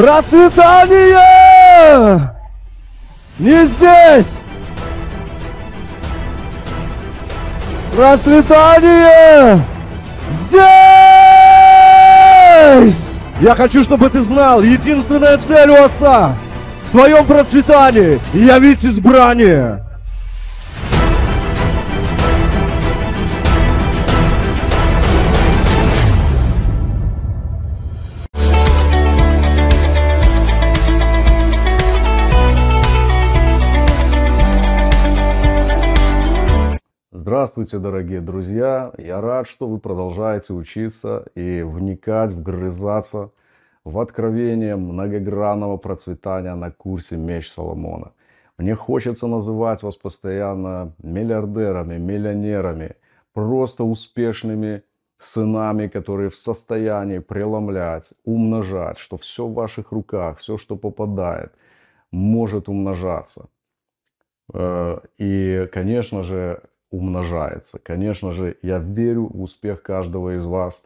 Процветание! Не здесь! Процветание! Здесь! Я хочу, чтобы ты знал, единственная цель у отца в твоем процветании, и явить избрание. Здравствуйте, дорогие друзья! Я рад, что вы продолжаете учиться и вникать, вгрызаться в откровение многогранного процветания на курсе «Меч Соломона». Мне хочется называть вас постоянно миллиардерами, миллионерами, просто успешными сынами, которые в состоянии преломлять, умножать, что все в ваших руках, все, что попадает, может умножаться. Э, и, конечно же, умножается. Конечно же, я верю в успех каждого из вас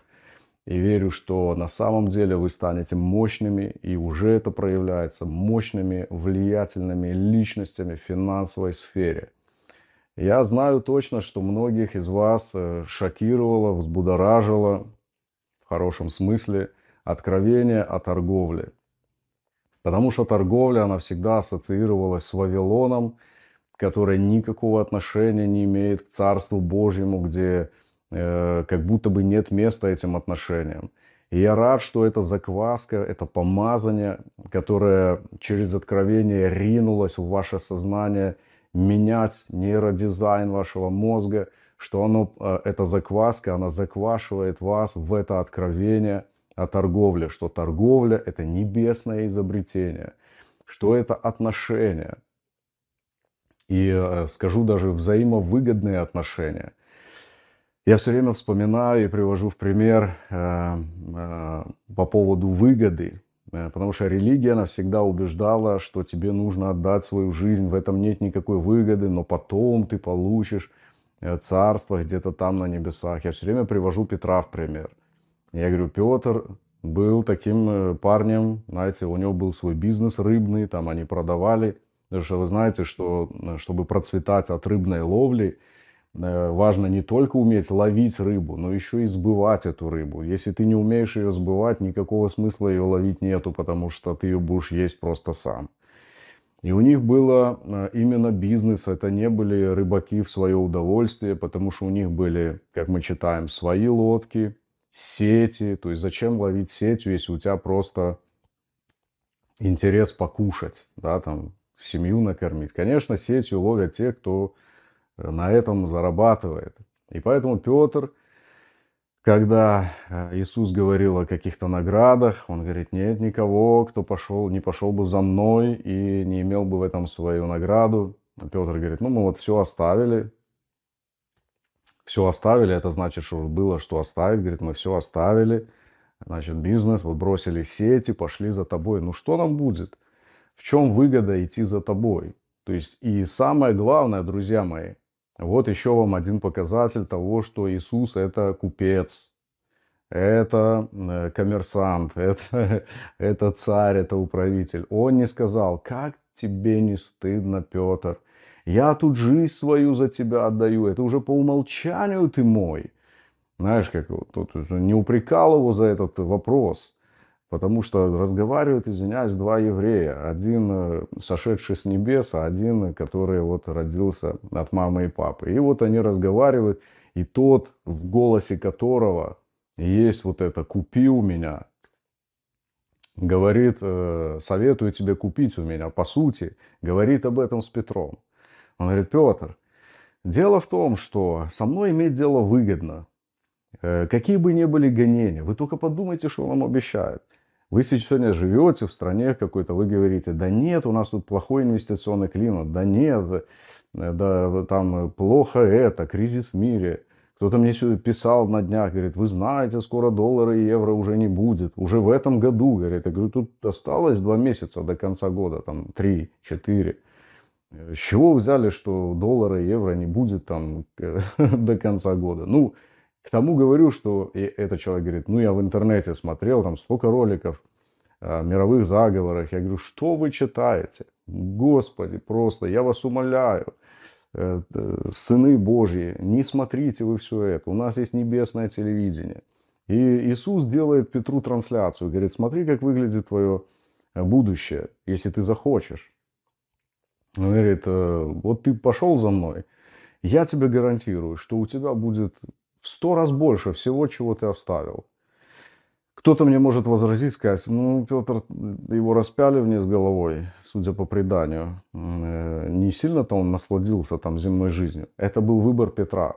и верю, что на самом деле вы станете мощными, и уже это проявляется, мощными, влиятельными личностями в финансовой сфере. Я знаю точно, что многих из вас э, шокировало, взбудоражило, в хорошем смысле, откровение о торговле. Потому что торговля, она всегда ассоциировалась с Вавилоном – которая никакого отношения не имеет к Царству Божьему, где э, как будто бы нет места этим отношениям. И я рад, что эта закваска, это помазание, которое через откровение ринулось в ваше сознание, менять нейродизайн вашего мозга, что оно, э, эта закваска, она заквашивает вас в это откровение о торговле, что торговля – это небесное изобретение, что это отношения – и, э, скажу даже, взаимовыгодные отношения. Я все время вспоминаю и привожу в пример э, э, по поводу выгоды, потому что религия, она всегда убеждала, что тебе нужно отдать свою жизнь, в этом нет никакой выгоды, но потом ты получишь царство где-то там на небесах. Я все время привожу Петра в пример. Я говорю, Петр был таким парнем, знаете, у него был свой бизнес рыбный, там они продавали Потому что вы знаете, что э, чтобы процветать от рыбной ловли, э, важно не только уметь ловить рыбу, но еще и сбывать эту рыбу. Если ты не умеешь ее сбывать, никакого смысла ее ловить нету, потому что ты ее будешь есть просто сам. И у них было э, именно бизнес, это не были рыбаки в свое удовольствие, потому что у них были, как мы читаем, свои лодки, сети. То есть зачем ловить сетью, если у тебя просто интерес покушать, да, там семью накормить. Конечно, сетью ловят те, кто э, на этом зарабатывает. И поэтому Петр, когда э, Иисус говорил о каких-то наградах, он говорит, нет никого, кто пошел, не пошел бы за мной и не имел бы в этом свою награду. А Петр говорит, ну мы вот все оставили, все оставили, это значит, что было что оставить. Говорит, мы все оставили, значит, бизнес, вот бросили сети, пошли за тобой. Ну что нам будет? в чем выгода идти за тобой. То есть и самое главное, друзья мои, вот еще вам один показатель того, что Иисус это купец, это э, коммерсант, это, это царь, это управитель. Он не сказал, как тебе не стыдно, Петр, я тут жизнь свою за тебя отдаю, это уже по умолчанию ты мой. Знаешь, как вот, тут не упрекал его за этот вопрос, Потому что разговаривают, извиняюсь, два еврея. Один э, сошедший с небес, а один, который вот родился от мамы и папы. И вот они разговаривают, и тот, в голосе которого есть вот это «купи у меня», говорит, э, советую тебе купить у меня, по сути, говорит об этом с Петром. Он говорит, Петр, дело в том, что со мной иметь дело выгодно. Э, какие бы ни были гонения, вы только подумайте, что он нам обещает. Вы сегодня живете в стране какой-то, вы говорите, да нет, у нас тут плохой инвестиционный климат, да нет, э, да там э, плохо это, кризис в мире. Кто-то мне сюда писал на днях, говорит, вы знаете, скоро доллары и евро уже не будет. Уже в этом году, говорит. Я говорю, тут осталось два месяца до конца года, там три, четыре. Э, с чего взяли, что доллара и евро не будет там до конца года? Ну, к тому говорю, что и этот человек говорит, ну я в интернете смотрел, там столько роликов о э, мировых заговорах. Я говорю, что вы читаете? Господи, просто, я вас умоляю, э, э, сыны Божьи, не смотрите вы все это. У нас есть небесное телевидение. И Иисус делает Петру трансляцию, говорит, смотри, как выглядит твое будущее, если ты захочешь. Он говорит, вот ты пошел за мной, я тебе гарантирую, что у тебя будет в сто раз больше всего, чего ты оставил. Кто-то мне может возразить, сказать, ну, Петр, его распяли вниз головой, судя по преданию. Э, не сильно-то он насладился там земной жизнью. Это был выбор Петра.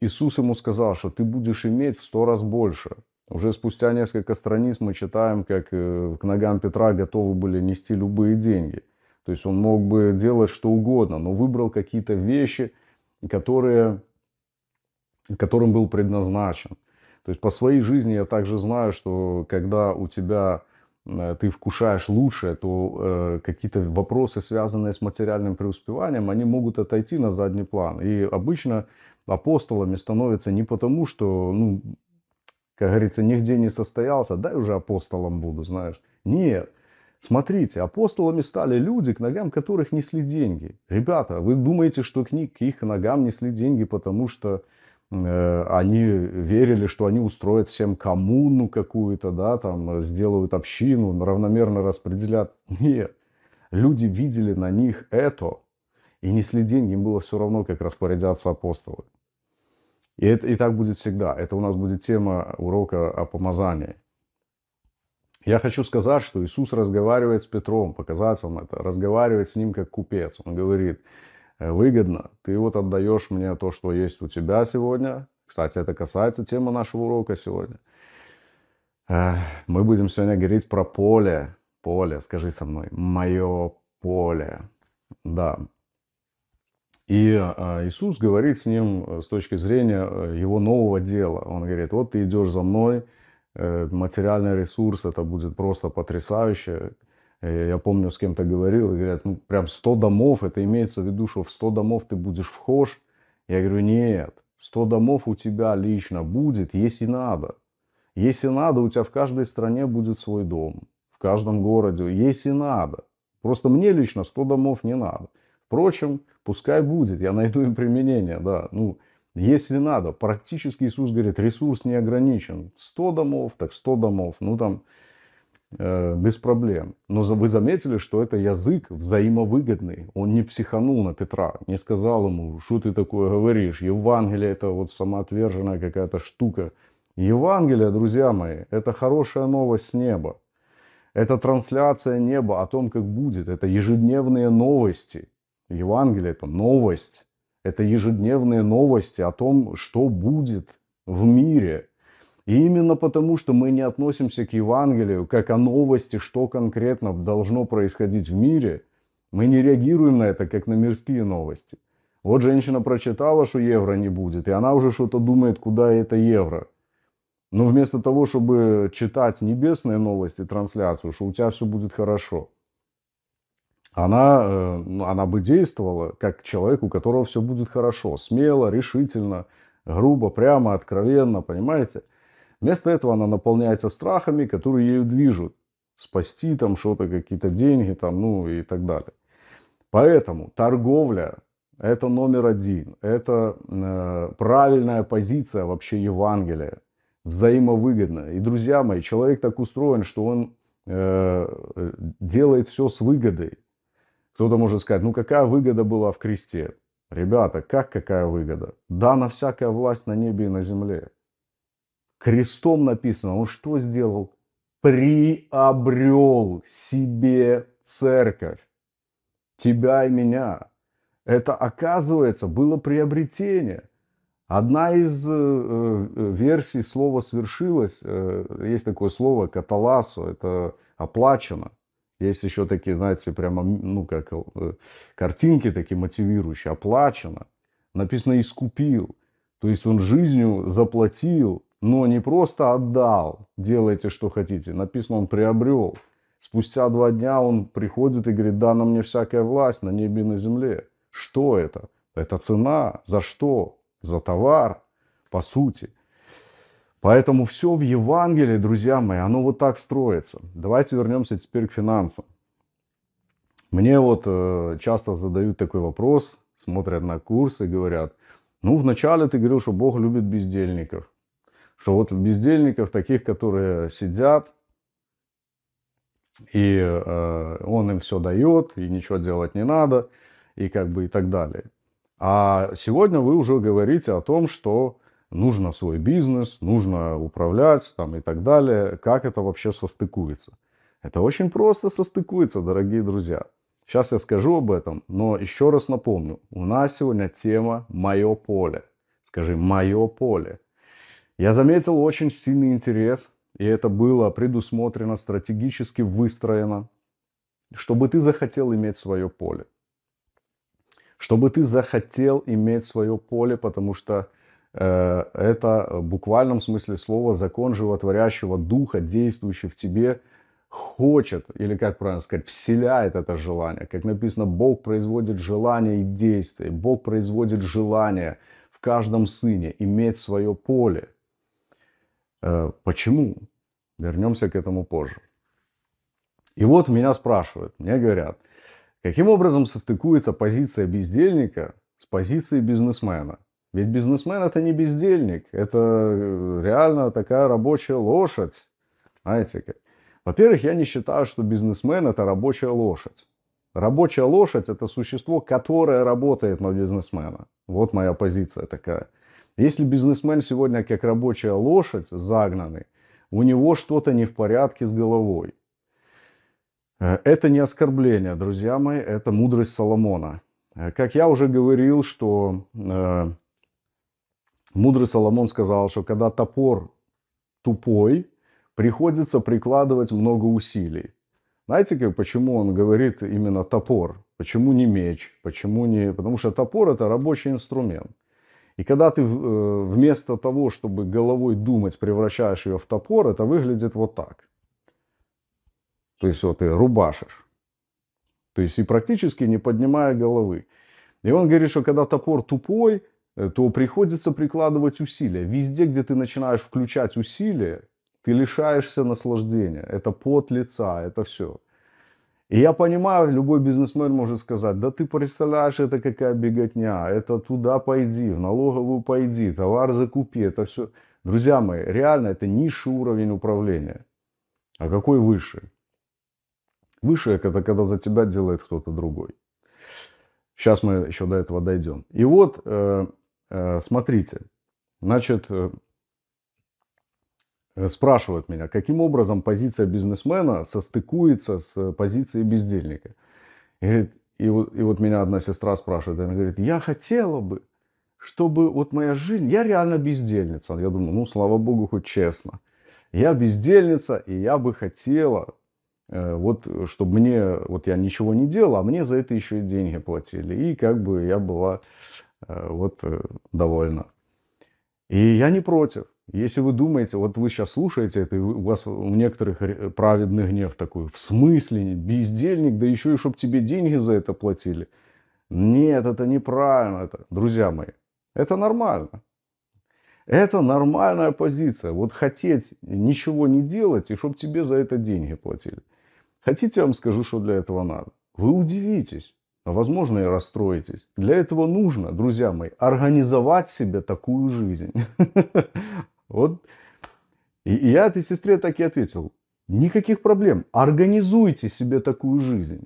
Иисус ему сказал, что ты будешь иметь в сто раз больше. Уже спустя несколько страниц мы читаем, как э, к ногам Петра готовы были нести любые деньги. То есть он мог бы делать что угодно, но выбрал какие-то вещи, которые которым был предназначен. То есть по своей жизни я также знаю, что когда у тебя э, ты вкушаешь лучшее, то э, какие-то вопросы, связанные с материальным преуспеванием, они могут отойти на задний план. И обычно апостолами становятся не потому, что, ну, как говорится, нигде не состоялся, дай уже апостолом буду, знаешь. Нет. Смотрите, апостолами стали люди, к ногам которых несли деньги. Ребята, вы думаете, что к, к их ногам несли деньги, потому что Э, они верили, что они устроят всем коммуну какую-то, да, там, сделают общину, равномерно распределят. Нет. Люди видели на них это, и несли деньги, им было все равно, как распорядятся апостолы. И, это, и так будет всегда. Это у нас будет тема урока о помазании. Я хочу сказать, что Иисус разговаривает с Петром, показать вам это, разговаривает с ним как купец. Он говорит, Э, выгодно. Ты вот отдаешь мне то, что есть у тебя сегодня. Кстати, это касается темы нашего урока сегодня. Э, мы будем сегодня говорить про поле. Поле, скажи со мной. Мое поле. Да. И э, Иисус говорит с ним с точки зрения его нового дела. Он говорит, вот ты идешь за мной, материальный ресурс, это будет просто потрясающе я помню, с кем-то говорил, и говорят, ну, прям 100 домов, это имеется в виду, что в 100 домов ты будешь вхож. Я говорю, нет, 100 домов у тебя лично будет, если надо. Если надо, у тебя в каждой стране будет свой дом, в каждом городе, если надо. Просто мне лично 100 домов не надо. Впрочем, пускай будет, я найду им применение, да. Ну, если надо, практически Иисус говорит, ресурс не ограничен. 100 домов, так 100 домов. Ну, там, Э, без проблем. Но вы заметили, что это язык взаимовыгодный. Он не психанул на Петра, не сказал ему, что ты такое говоришь. Евангелие это вот самоотверженная какая-то штука. Евангелие, друзья мои, это хорошая новость с неба. Это трансляция неба о том, как будет. Это ежедневные новости. Евангелие это новость. Это ежедневные новости о том, что будет в мире, и именно потому, что мы не относимся к Евангелию как о новости, что конкретно должно происходить в мире, мы не реагируем на это как на мирские новости. Вот женщина прочитала, что евро не будет, и она уже что-то думает, куда это евро. Но вместо того, чтобы читать небесные новости, трансляцию, что у тебя все будет хорошо, она, э, она бы действовала как человек, у которого все будет хорошо, смело, решительно, грубо, прямо, откровенно, понимаете? Вместо этого она наполняется страхами, которые ею движут. Спасти там что-то, какие-то деньги там, ну и так далее. Поэтому торговля – это номер один. Это э, правильная позиция вообще Евангелия. Взаимовыгодная. И, друзья мои, человек так устроен, что он э, э делает все с выгодой. Кто-то может сказать, ну какая выгода была в кресте? Ребята, как какая выгода? Да, на всякая власть на небе и на земле крестом написано, он что сделал? Приобрел себе церковь, тебя и меня. Это, оказывается, было приобретение. Одна из э, э, версий слова «свершилось», э, есть такое слово «каталасо», это «оплачено». Есть еще такие, знаете, прямо, ну, как э, картинки такие мотивирующие, «оплачено». Написано «искупил». То есть он жизнью заплатил но не просто отдал, делайте, что хотите. Написано, он приобрел. Спустя два дня он приходит и говорит, дана мне всякая власть на небе и на земле. Что это? Это цена. За что? За товар, по сути. Поэтому все в Евангелии, друзья мои, оно вот так строится. Давайте вернемся теперь к финансам. Мне вот э, часто задают такой вопрос, смотрят на курсы и говорят, ну, вначале ты говорил, что Бог любит бездельников что вот бездельников, таких, которые сидят, и э, он им все дает, и ничего делать не надо, и как бы и так далее. А сегодня вы уже говорите о том, что нужно свой бизнес, нужно управлять там, и так далее. Как это вообще состыкуется? Это очень просто состыкуется, дорогие друзья. Сейчас я скажу об этом, но еще раз напомню. У нас сегодня тема «Мое поле». Скажи «Мое поле». Я заметил очень сильный интерес, и это было предусмотрено, стратегически выстроено, чтобы ты захотел иметь свое поле. Чтобы ты захотел иметь свое поле, потому что э, это в буквальном смысле слова закон животворящего духа, действующий в тебе, хочет, или как правильно сказать, вселяет это желание. Как написано, Бог производит желание и действие. Бог производит желание в каждом сыне иметь свое поле. Э, почему? Вернемся к этому позже. И вот меня спрашивают, мне говорят, каким образом состыкуется позиция бездельника с позицией бизнесмена? Ведь бизнесмен это не бездельник, это э, реально такая рабочая лошадь. Знаете как? Во-первых, я не считаю, что бизнесмен это рабочая лошадь. Рабочая лошадь это существо, которое работает на бизнесмена. Вот моя позиция такая. Если бизнесмен сегодня как рабочая лошадь загнанный, у него что-то не в порядке с головой. Э, это не оскорбление, друзья мои, это мудрость Соломона. Э, как я уже говорил, что э, мудрый Соломон сказал, что когда топор тупой, приходится прикладывать много усилий. Знаете, как, почему он говорит именно топор? Почему не меч? Почему не... Потому что топор – это рабочий инструмент. И когда ты э, вместо того, чтобы головой думать, превращаешь ее в топор, это выглядит вот так. То есть вот ты рубашишь. То есть и практически не поднимая головы. И он говорит, что когда топор тупой, э, то приходится прикладывать усилия. Везде, где ты начинаешь включать усилия, ты лишаешься наслаждения. Это пот лица, это все. И я понимаю, любой бизнесмен может сказать, да ты представляешь, это какая беготня, это туда пойди, в налоговую пойди, товар закупи, это все. Друзья мои, реально это низший уровень управления. А какой выше? Выше это когда за тебя делает кто-то другой. Сейчас мы еще до этого дойдем. И вот, э, э, смотрите, значит, э, Э, спрашивают меня, каким образом позиция бизнесмена состыкуется с э, позицией бездельника. И, говорит, и, вот, и вот меня одна сестра спрашивает, она говорит, я хотела бы, чтобы вот моя жизнь, я реально бездельница. Я думаю, ну, слава богу, хоть честно. Я бездельница, и я бы хотела, э, вот, чтобы мне, вот я ничего не делала, а мне за это еще и деньги платили. И как бы я была вот довольна. И я не против. Если вы думаете, вот вы сейчас слушаете это, и у вас у некоторых праведный гнев такой, в смысле, бездельник, да еще и чтобы тебе деньги за это платили. Нет, это неправильно, это, друзья мои. Это нормально. Это нормальная позиция. Вот хотеть ничего не делать, и чтобы тебе за это деньги платили. Хотите, я вам скажу, что для этого надо? Вы удивитесь возможно, и расстроитесь. Для этого нужно, друзья мои, организовать себе такую жизнь. Вот. И я этой сестре так и ответил. Никаких проблем. Организуйте себе такую жизнь.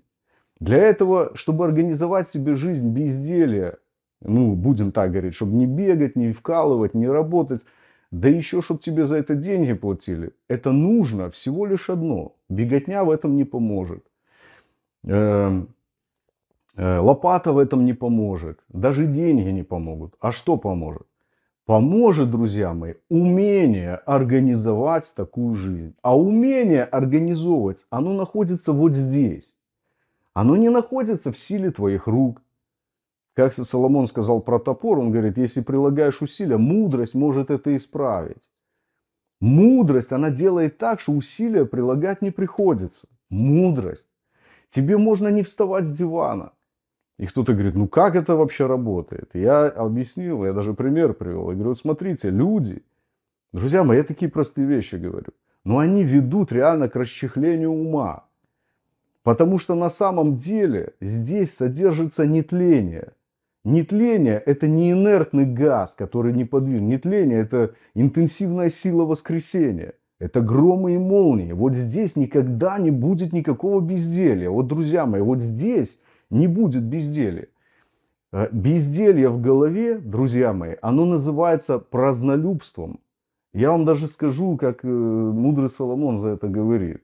Для этого, чтобы организовать себе жизнь безделия, ну, будем так говорить, чтобы не бегать, не вкалывать, не работать, да еще, чтобы тебе за это деньги платили, это нужно всего лишь одно. Беготня в этом не поможет. Эм Э, лопата в этом не поможет. Даже деньги не помогут. А что поможет? Поможет, друзья мои, умение организовать такую жизнь. А умение организовывать, оно находится вот здесь. Оно не находится в силе твоих рук. Как Соломон сказал про топор, он говорит, если прилагаешь усилия, мудрость может это исправить. Мудрость, она делает так, что усилия прилагать не приходится. Мудрость. Тебе можно не вставать с дивана. И кто-то говорит, ну как это вообще работает? я объяснил, я даже пример привел. Я говорю, вот смотрите, люди, друзья мои, я такие простые вещи говорю. Но они ведут реально к расчехлению ума. Потому что на самом деле здесь содержится нетление. Нетление – это не инертный газ, который не неподвижен. Нетление – это интенсивная сила воскресения. Это громы и молнии. Вот здесь никогда не будет никакого безделия. Вот, друзья мои, вот здесь не будет безделья. Э, безделье в голове, друзья мои, оно называется празднолюбством. Я вам даже скажу, как э, мудрый Соломон за это говорит.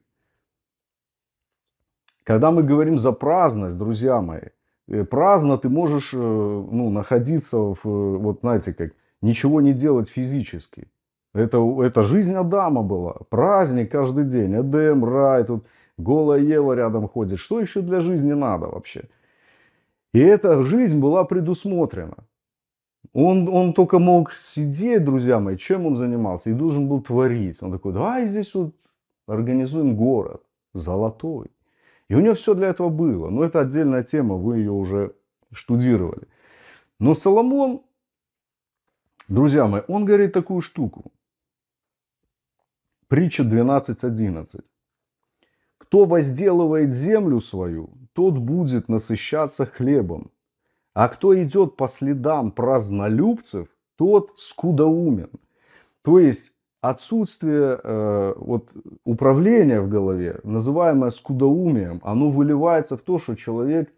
Когда мы говорим за праздность, друзья мои, э, праздно ты можешь ну, находиться в, вот знаете, как ничего не делать физически. Это, это жизнь Адама была. Праздник каждый день. Эдем, рай. Тут голая Ева рядом ходит. Что еще для жизни надо вообще? И эта жизнь была предусмотрена. Он, он только мог сидеть, друзья мои, чем он занимался, и должен был творить. Он такой, давай здесь вот организуем город золотой. И у него все для этого было. Но это отдельная тема, вы ее уже штудировали. Но Соломон, друзья мои, он говорит такую штуку. Притча 12.11. Кто возделывает землю свою, тот будет насыщаться хлебом. А кто идет по следам празднолюбцев, тот скудоумен. То есть отсутствие э, вот, управления в голове, называемое скудоумием, оно выливается в то, что человек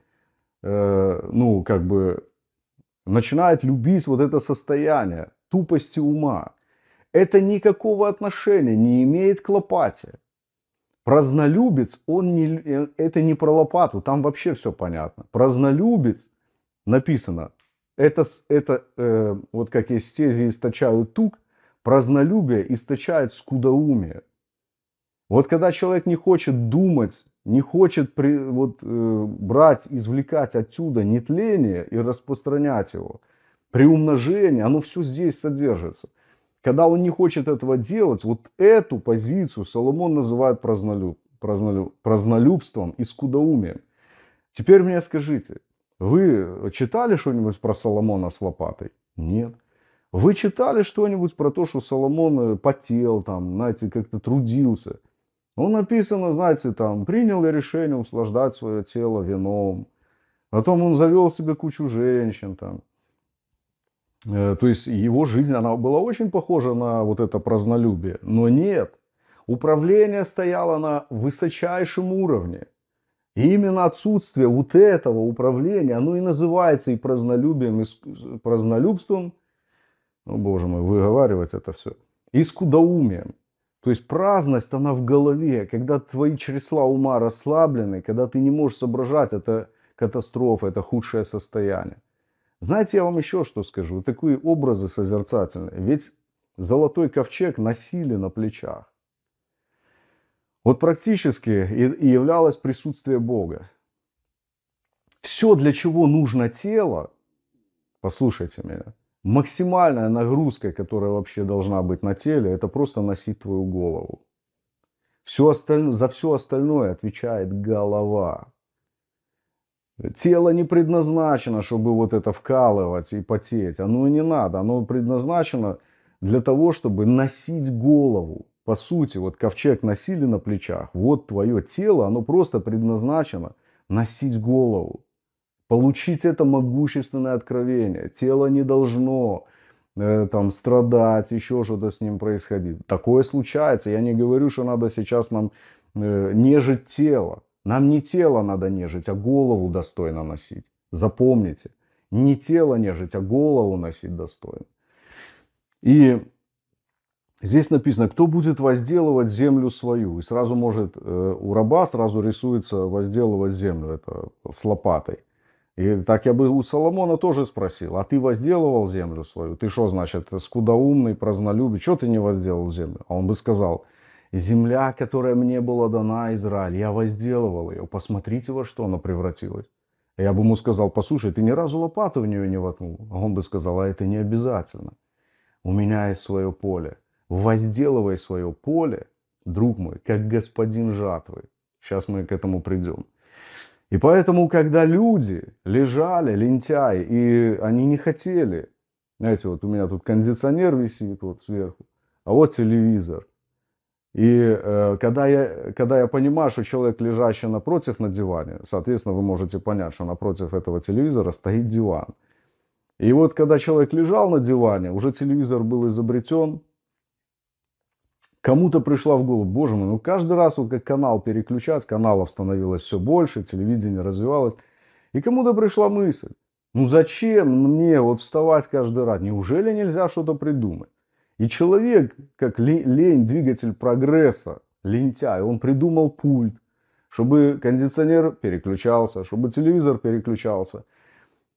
э, ну, как бы начинает любить вот это состояние тупости ума. Это никакого отношения не имеет к лопате. Празнолюбец, он не, э, это не про лопату, там вообще все понятно. Празнолюбец написано, это, это э, вот как есть стези источают тук, празнолюбие источает скудоумие. Вот когда человек не хочет думать, не хочет при, вот, э, брать, извлекать отсюда нетление и распространять его, приумножение, оно все здесь содержится. Когда он не хочет этого делать, вот эту позицию Соломон называет празднолюб, празднолюб, празднолюбством и скудоумием. Теперь мне скажите, вы читали что-нибудь про Соломона с лопатой? Нет. Вы читали что-нибудь про то, что Соломон э, потел, там, знаете, как-то трудился? Он ну, написано, знаете, там, принял решение услаждать свое тело вином. Потом он завел себе кучу женщин, там, Э, то есть его жизнь, она была очень похожа на вот это празднолюбие. Но нет, управление стояло на высочайшем уровне. И именно отсутствие вот этого управления, оно и называется и празднолюбием, и э, празднолюбством. Ну, боже мой, выговаривать это все. И скудоумием. То есть праздность, она в голове. Когда твои чресла ума расслаблены, когда ты не можешь соображать, это катастрофа, это худшее состояние. Знаете, я вам еще что скажу. Такие образы созерцательные. Ведь золотой ковчег носили на плечах. Вот практически и, являлось присутствие Бога. Все, для чего нужно тело, послушайте меня, максимальная нагрузка, которая вообще должна быть на теле, это просто носить твою голову. Все остальное, за все остальное отвечает голова. Тело не предназначено, чтобы вот это вкалывать и потеть. Оно и не надо. Оно предназначено для того, чтобы носить голову. По сути, вот ковчег носили на плечах. Вот твое тело, оно просто предназначено носить голову. Получить это могущественное откровение. Тело не должно э, там страдать, еще что-то с ним происходить. Такое случается. Я не говорю, что надо сейчас нам э, нежить тело. Нам не тело надо нежить, а голову достойно носить. Запомните, не тело нежить, а голову носить достойно. И здесь написано, кто будет возделывать землю свою. И сразу может, э, у раба сразу рисуется возделывать землю, это с лопатой. И так я бы у Соломона тоже спросил, а ты возделывал землю свою? Ты что, значит, скудоумный, празднолюбий, что ты не возделал землю? А он бы сказал, Земля, которая мне была дана, Израиль, я возделывал ее. Посмотрите, во что она превратилась. Я бы ему сказал, послушай, ты ни разу лопату в нее не воткнул. А он бы сказал, а это не обязательно. У меня есть свое поле. Возделывай свое поле, друг мой, как господин жатвы. Сейчас мы к этому придем. И поэтому, когда люди лежали, лентяи, и они не хотели, знаете, вот у меня тут кондиционер висит вот сверху, а вот телевизор – и э, когда, я, когда я понимаю, что человек, лежащий напротив на диване, соответственно, вы можете понять, что напротив этого телевизора стоит диван. И вот когда человек лежал на диване, уже телевизор был изобретен, кому-то пришла в голову, боже мой, ну каждый раз вот как канал переключать, каналов становилось все больше, телевидение развивалось. И кому-то пришла мысль, ну зачем мне вот вставать каждый раз, неужели нельзя что-то придумать? И человек, как лень, двигатель прогресса, лентяй, он придумал пульт, чтобы кондиционер переключался, чтобы телевизор переключался.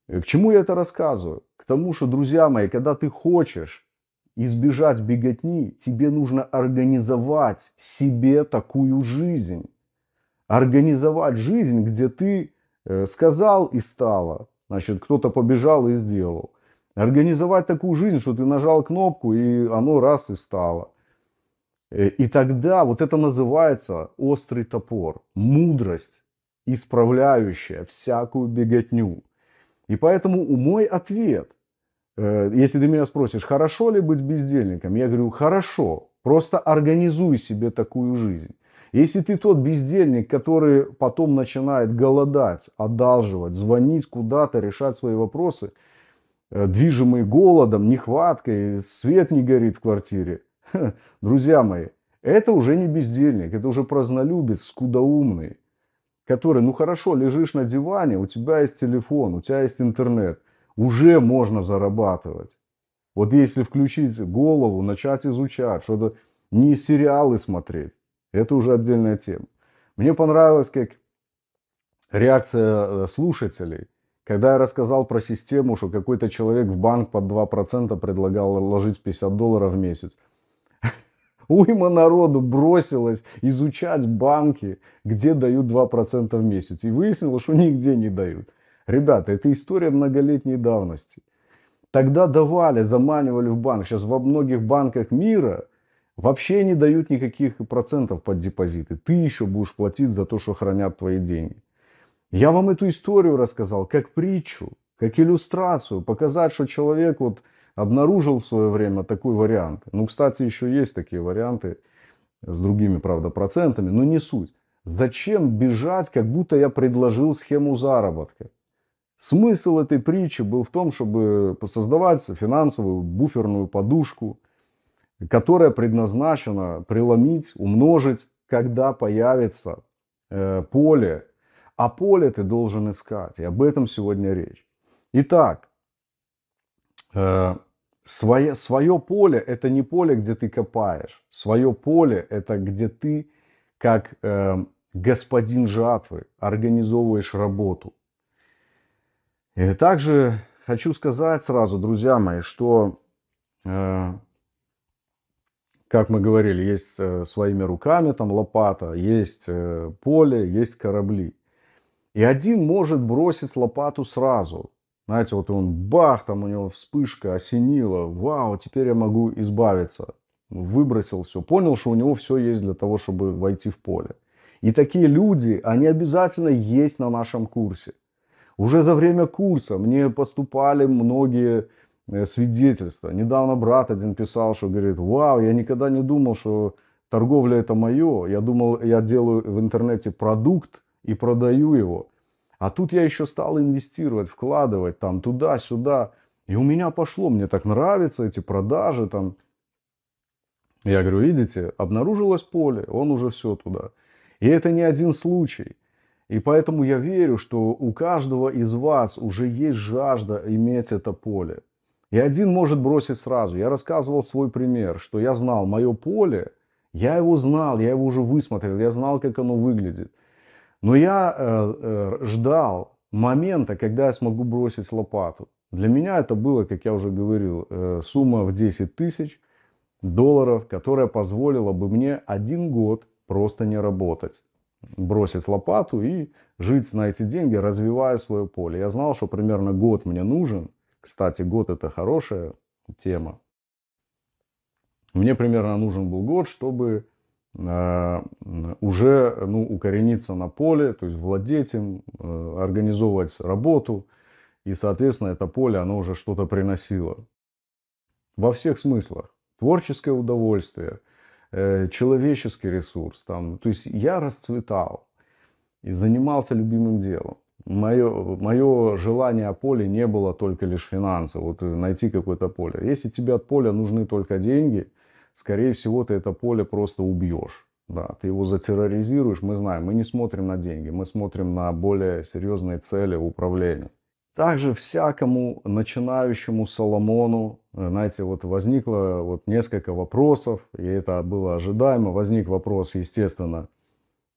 К чему я это рассказываю? К тому, что, друзья мои, когда ты хочешь избежать беготни, тебе нужно организовать себе такую жизнь. Организовать жизнь, где ты э, сказал и стало. Значит, кто-то побежал и сделал. Организовать такую жизнь, что ты нажал кнопку, и оно раз и стало. Э, и тогда вот это называется острый топор, мудрость, исправляющая всякую беготню. И поэтому мой ответ, э, если ты меня спросишь, хорошо ли быть бездельником, я говорю, хорошо, просто организуй себе такую жизнь. Если ты тот бездельник, который потом начинает голодать, одалживать, звонить куда-то, решать свои вопросы – Э, движимые голодом, нехваткой, свет не горит в квартире. друзья мои, это уже не бездельник, это уже празднолюбец, скудоумный, который, ну хорошо, лежишь на диване, у тебя есть телефон, у тебя есть интернет, уже можно зарабатывать. Вот если включить голову, начать изучать, что-то не сериалы смотреть, это уже отдельная тема. Мне понравилась как реакция э, слушателей – когда я рассказал про систему, что какой-то человек в банк под 2% предлагал ложить 50 долларов в месяц, уйма народу бросилась изучать банки, где дают 2% в месяц. И выяснилось, что нигде не дают. Ребята, это история многолетней давности. Тогда давали, заманивали в банк. Сейчас во многих банках мира вообще не дают никаких процентов под депозиты. Ты еще будешь платить за то, что хранят твои деньги. Я вам эту историю рассказал как притчу, как иллюстрацию, показать, что человек вот обнаружил в свое время такой вариант. Ну, кстати, еще есть такие варианты с другими, правда, процентами, но не суть. Зачем бежать, как будто я предложил схему заработка? Смысл этой притчи был в том, чтобы создавать финансовую буферную подушку, которая предназначена преломить, умножить, когда появится э, поле а поле ты должен искать. И об этом сегодня речь. Итак, э, свое, свое поле – это не поле, где ты копаешь. Свое поле – это где ты, как э, господин жатвы, организовываешь работу. И также хочу сказать сразу, друзья мои, что, э, как мы говорили, есть э, своими руками там лопата, есть э, поле, есть корабли. И один может бросить лопату сразу. Знаете, вот он бах, там у него вспышка осенила. Вау, теперь я могу избавиться. Выбросил все. Понял, что у него все есть для того, чтобы войти в поле. И такие люди, они обязательно есть на нашем курсе. Уже за время курса мне поступали многие э, свидетельства. Недавно брат один писал, что говорит, вау, я никогда не думал, что торговля это мое. Я думал, я делаю в интернете продукт, и продаю его. А тут я еще стал инвестировать, вкладывать там туда-сюда. И у меня пошло, мне так нравятся эти продажи там. Я говорю, видите, обнаружилось поле, он уже все туда. И это не один случай. И поэтому я верю, что у каждого из вас уже есть жажда иметь это поле. И один может бросить сразу. Я рассказывал свой пример, что я знал мое поле, я его знал, я его уже высмотрел, я знал, как оно выглядит. Но я э, э, ждал момента, когда я смогу бросить лопату. Для меня это было, как я уже говорил, э, сумма в 10 тысяч долларов, которая позволила бы мне один год просто не работать. Бросить лопату и жить на эти деньги, развивая свое поле. Я знал, что примерно год мне нужен. Кстати, год это хорошая тема. Мне примерно нужен был год, чтобы Э, уже ну, укорениться на поле, то есть владеть им, э, организовывать работу. И, соответственно, это поле, оно уже что-то приносило. Во всех смыслах. Творческое удовольствие, э, человеческий ресурс. Там, то есть я расцветал и занимался любимым делом. Мое, мое желание о поле не было только лишь финансово, вот найти какое-то поле. Если тебе от поля нужны только деньги – скорее всего, ты это поле просто убьешь. Да, ты его затерроризируешь, мы знаем, мы не смотрим на деньги, мы смотрим на более серьезные цели управления. Также всякому начинающему Соломону, э, знаете, вот возникло вот несколько вопросов, и это было ожидаемо. Возник вопрос, естественно,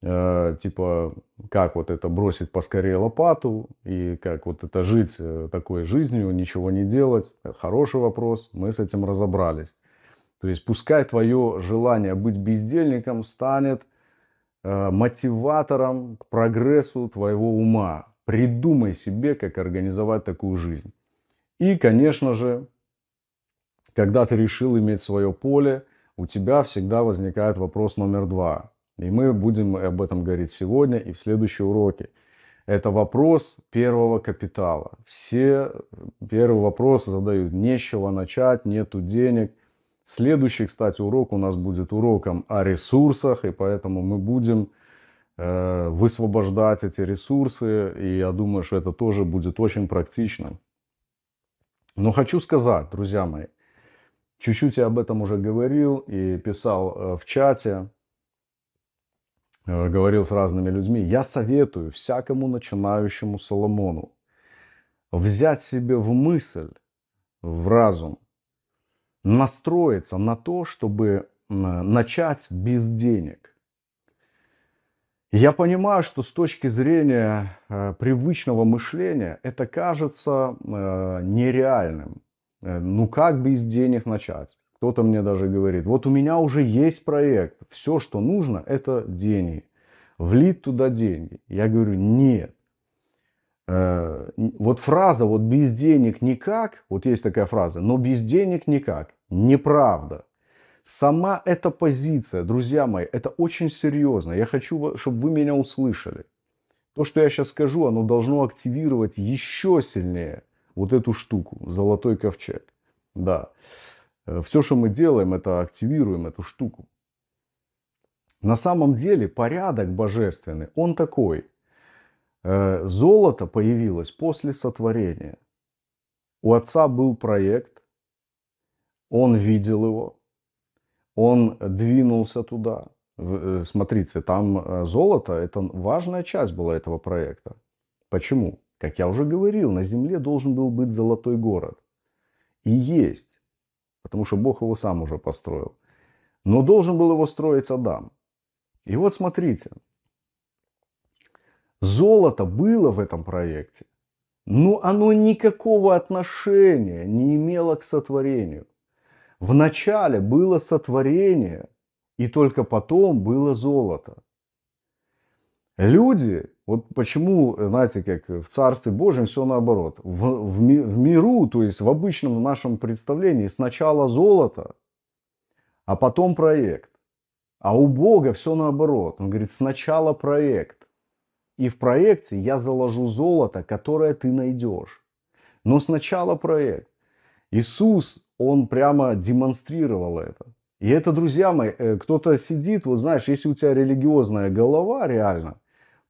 э, типа, как вот это бросить поскорее лопату, и как вот это жить э, такой жизнью, ничего не делать. Хороший вопрос, мы с этим разобрались. То есть пускай твое желание быть бездельником станет э, мотиватором к прогрессу твоего ума. Придумай себе, как организовать такую жизнь. И, конечно же, когда ты решил иметь свое поле, у тебя всегда возникает вопрос номер два. И мы будем об этом говорить сегодня и в следующие уроки. Это вопрос первого капитала. Все первый вопрос задают. Не начать, нету денег, Следующий, кстати, урок у нас будет уроком о ресурсах, и поэтому мы будем э, высвобождать эти ресурсы, и я думаю, что это тоже будет очень практично. Но хочу сказать, друзья мои, чуть-чуть я об этом уже говорил и писал э, в чате, э, говорил с разными людьми. Я советую всякому начинающему Соломону взять себе в мысль, в разум, настроиться на то, чтобы начать без денег. Я понимаю, что с точки зрения э, привычного мышления это кажется э, нереальным. Э, ну как без денег начать? Кто-то мне даже говорит, вот у меня уже есть проект, все, что нужно, это деньги. Влить туда деньги. Я говорю, нет, Э, вот фраза вот без денег никак, вот есть такая фраза, но без денег никак, неправда. Сама эта позиция, друзья мои, это очень серьезно. Я хочу, чтобы вы меня услышали. То, что я сейчас скажу, оно должно активировать еще сильнее вот эту штуку, золотой ковчег. Да. Э, Все, что мы делаем, это активируем эту штуку. На самом деле порядок божественный, он такой – Э, золото появилось после сотворения. У отца был проект, он видел его, он двинулся туда. Э, смотрите, там э, золото, это важная часть была этого проекта. Почему? Как я уже говорил, на земле должен был быть золотой город. И есть, потому что Бог его сам уже построил. Но должен был его строить Адам. И вот смотрите, Золото было в этом проекте, но оно никакого отношения не имело к сотворению. Вначале было сотворение, и только потом было золото. Люди, вот почему, знаете, как в Царстве Божьем все наоборот. В, в, в миру, то есть в обычном нашем представлении, сначала золото, а потом проект. А у Бога все наоборот. Он говорит, сначала проект, и в проекте я заложу золото, которое ты найдешь. Но сначала проект. Иисус, он прямо демонстрировал это. И это, друзья мои, э, кто-то сидит, вот знаешь, если у тебя религиозная голова реально,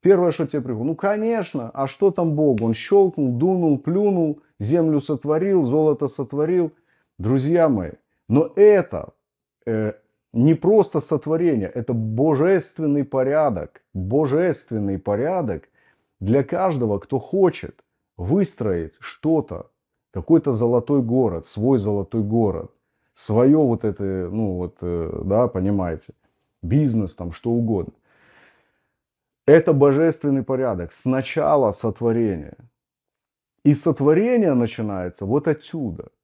первое, что тебе приходит, ну, конечно, а что там Бог? Он щелкнул, дунул, плюнул, землю сотворил, золото сотворил. Друзья мои, но это, э, не просто сотворение, это божественный порядок, божественный порядок для каждого, кто хочет выстроить что-то, какой-то золотой город, свой золотой город, свое вот это, ну вот, э, да, понимаете, бизнес там, что угодно. Это божественный порядок, сначала сотворение. И сотворение начинается вот отсюда –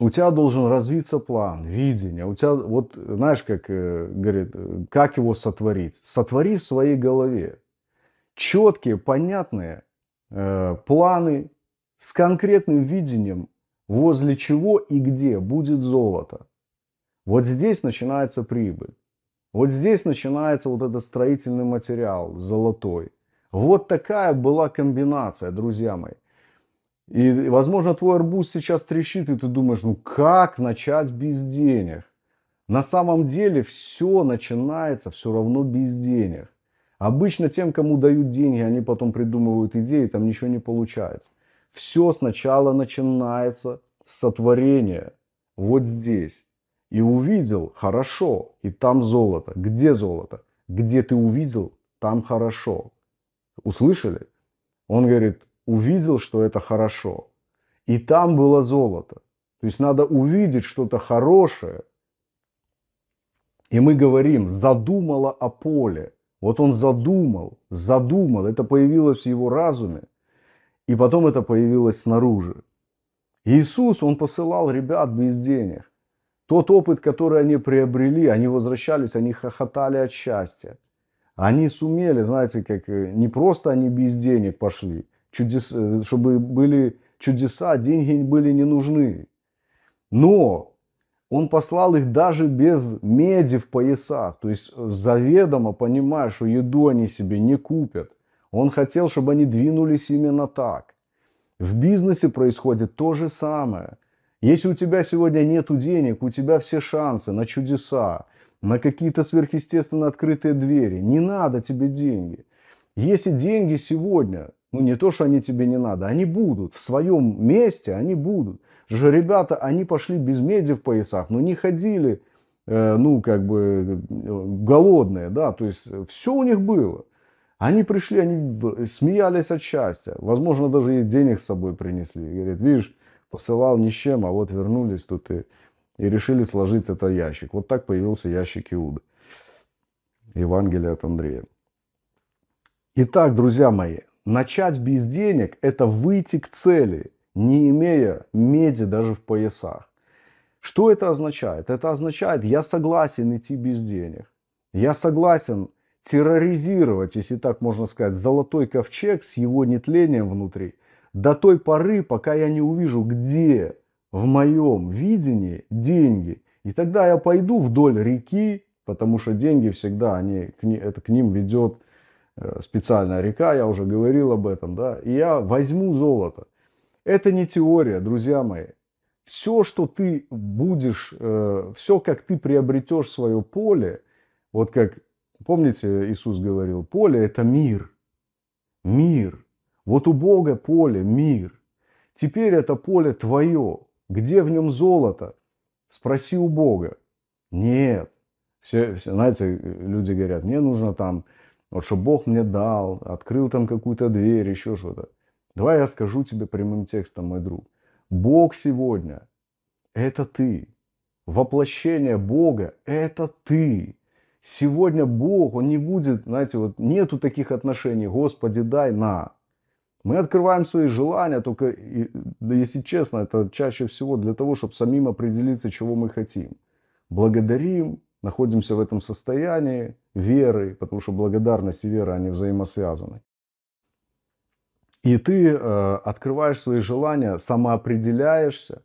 у тебя должен развиться план, видение. У тебя, вот знаешь, как э, говорит, э, как его сотворить? Сотвори в своей голове четкие, понятные э, планы с конкретным видением, возле чего и где будет золото. Вот здесь начинается прибыль. Вот здесь начинается вот этот строительный материал золотой. Вот такая была комбинация, друзья мои. И, возможно, твой арбуз сейчас трещит, и ты думаешь, ну как начать без денег? На самом деле все начинается все равно без денег. Обычно тем, кому дают деньги, они потом придумывают идеи, там ничего не получается. Все сначала начинается с сотворения. Вот здесь. И увидел, хорошо, и там золото. Где золото? Где ты увидел, там хорошо. Услышали? Он говорит, увидел, что это хорошо. И там было золото. То есть надо увидеть что-то хорошее. И мы говорим, задумала о поле. Вот он задумал, задумал. Это появилось в его разуме. И потом это появилось снаружи. Иисус, он посылал ребят без денег. Тот опыт, который они приобрели, они возвращались, они хохотали от счастья. Они сумели, знаете, как э, не просто они без денег пошли, чудес, э, чтобы были чудеса, деньги были не нужны. Но он послал их даже без меди в поясах. То есть заведомо понимая, что еду они себе не купят. Он хотел, чтобы они двинулись именно так. В бизнесе происходит то же самое. Если у тебя сегодня нет денег, у тебя все шансы на чудеса, на какие-то сверхъестественно открытые двери. Не надо тебе деньги. Если деньги сегодня ну, не то, что они тебе не надо, они будут. В своем месте они будут. Же ребята, они пошли без меди в поясах, но не ходили, э, ну, как бы, э, голодные, да. То есть, все у них было. Они пришли, они смеялись от счастья. Возможно, даже и денег с собой принесли. говорит, видишь, посылал ни с чем, а вот вернулись тут и, и решили сложить это ящик. Вот так появился ящик Иуды Евангелие от Андрея. Итак, друзья мои, Начать без денег – это выйти к цели, не имея меди даже в поясах. Что это означает? Это означает, я согласен идти без денег. Я согласен терроризировать, если так можно сказать, золотой ковчег с его нетлением внутри до той поры, пока я не увижу, где в моем видении деньги. И тогда я пойду вдоль реки, потому что деньги всегда, они, это к ним ведет Э, специальная река, я уже говорил об этом, да, и я возьму золото. Это не теория, друзья мои. Все, что ты будешь, э, все, как ты приобретешь свое поле, вот как, помните, Иисус говорил, поле – это мир. Мир. Вот у Бога поле – мир. Теперь это поле твое. Где в нем золото? Спроси у Бога. Нет. Все, все знаете, люди говорят, мне нужно там вот что Бог мне дал, открыл там какую-то дверь, еще что-то. Давай я скажу тебе прямым текстом, мой друг. Бог сегодня – это ты. Воплощение Бога – это ты. Сегодня Бог, Он не будет, знаете, вот нету таких отношений. Господи, дай на. Мы открываем свои желания, только, если честно, это чаще всего для того, чтобы самим определиться, чего мы хотим. Благодарим, находимся в этом состоянии, веры, потому что благодарность и вера, они взаимосвязаны. И ты э, открываешь свои желания, самоопределяешься.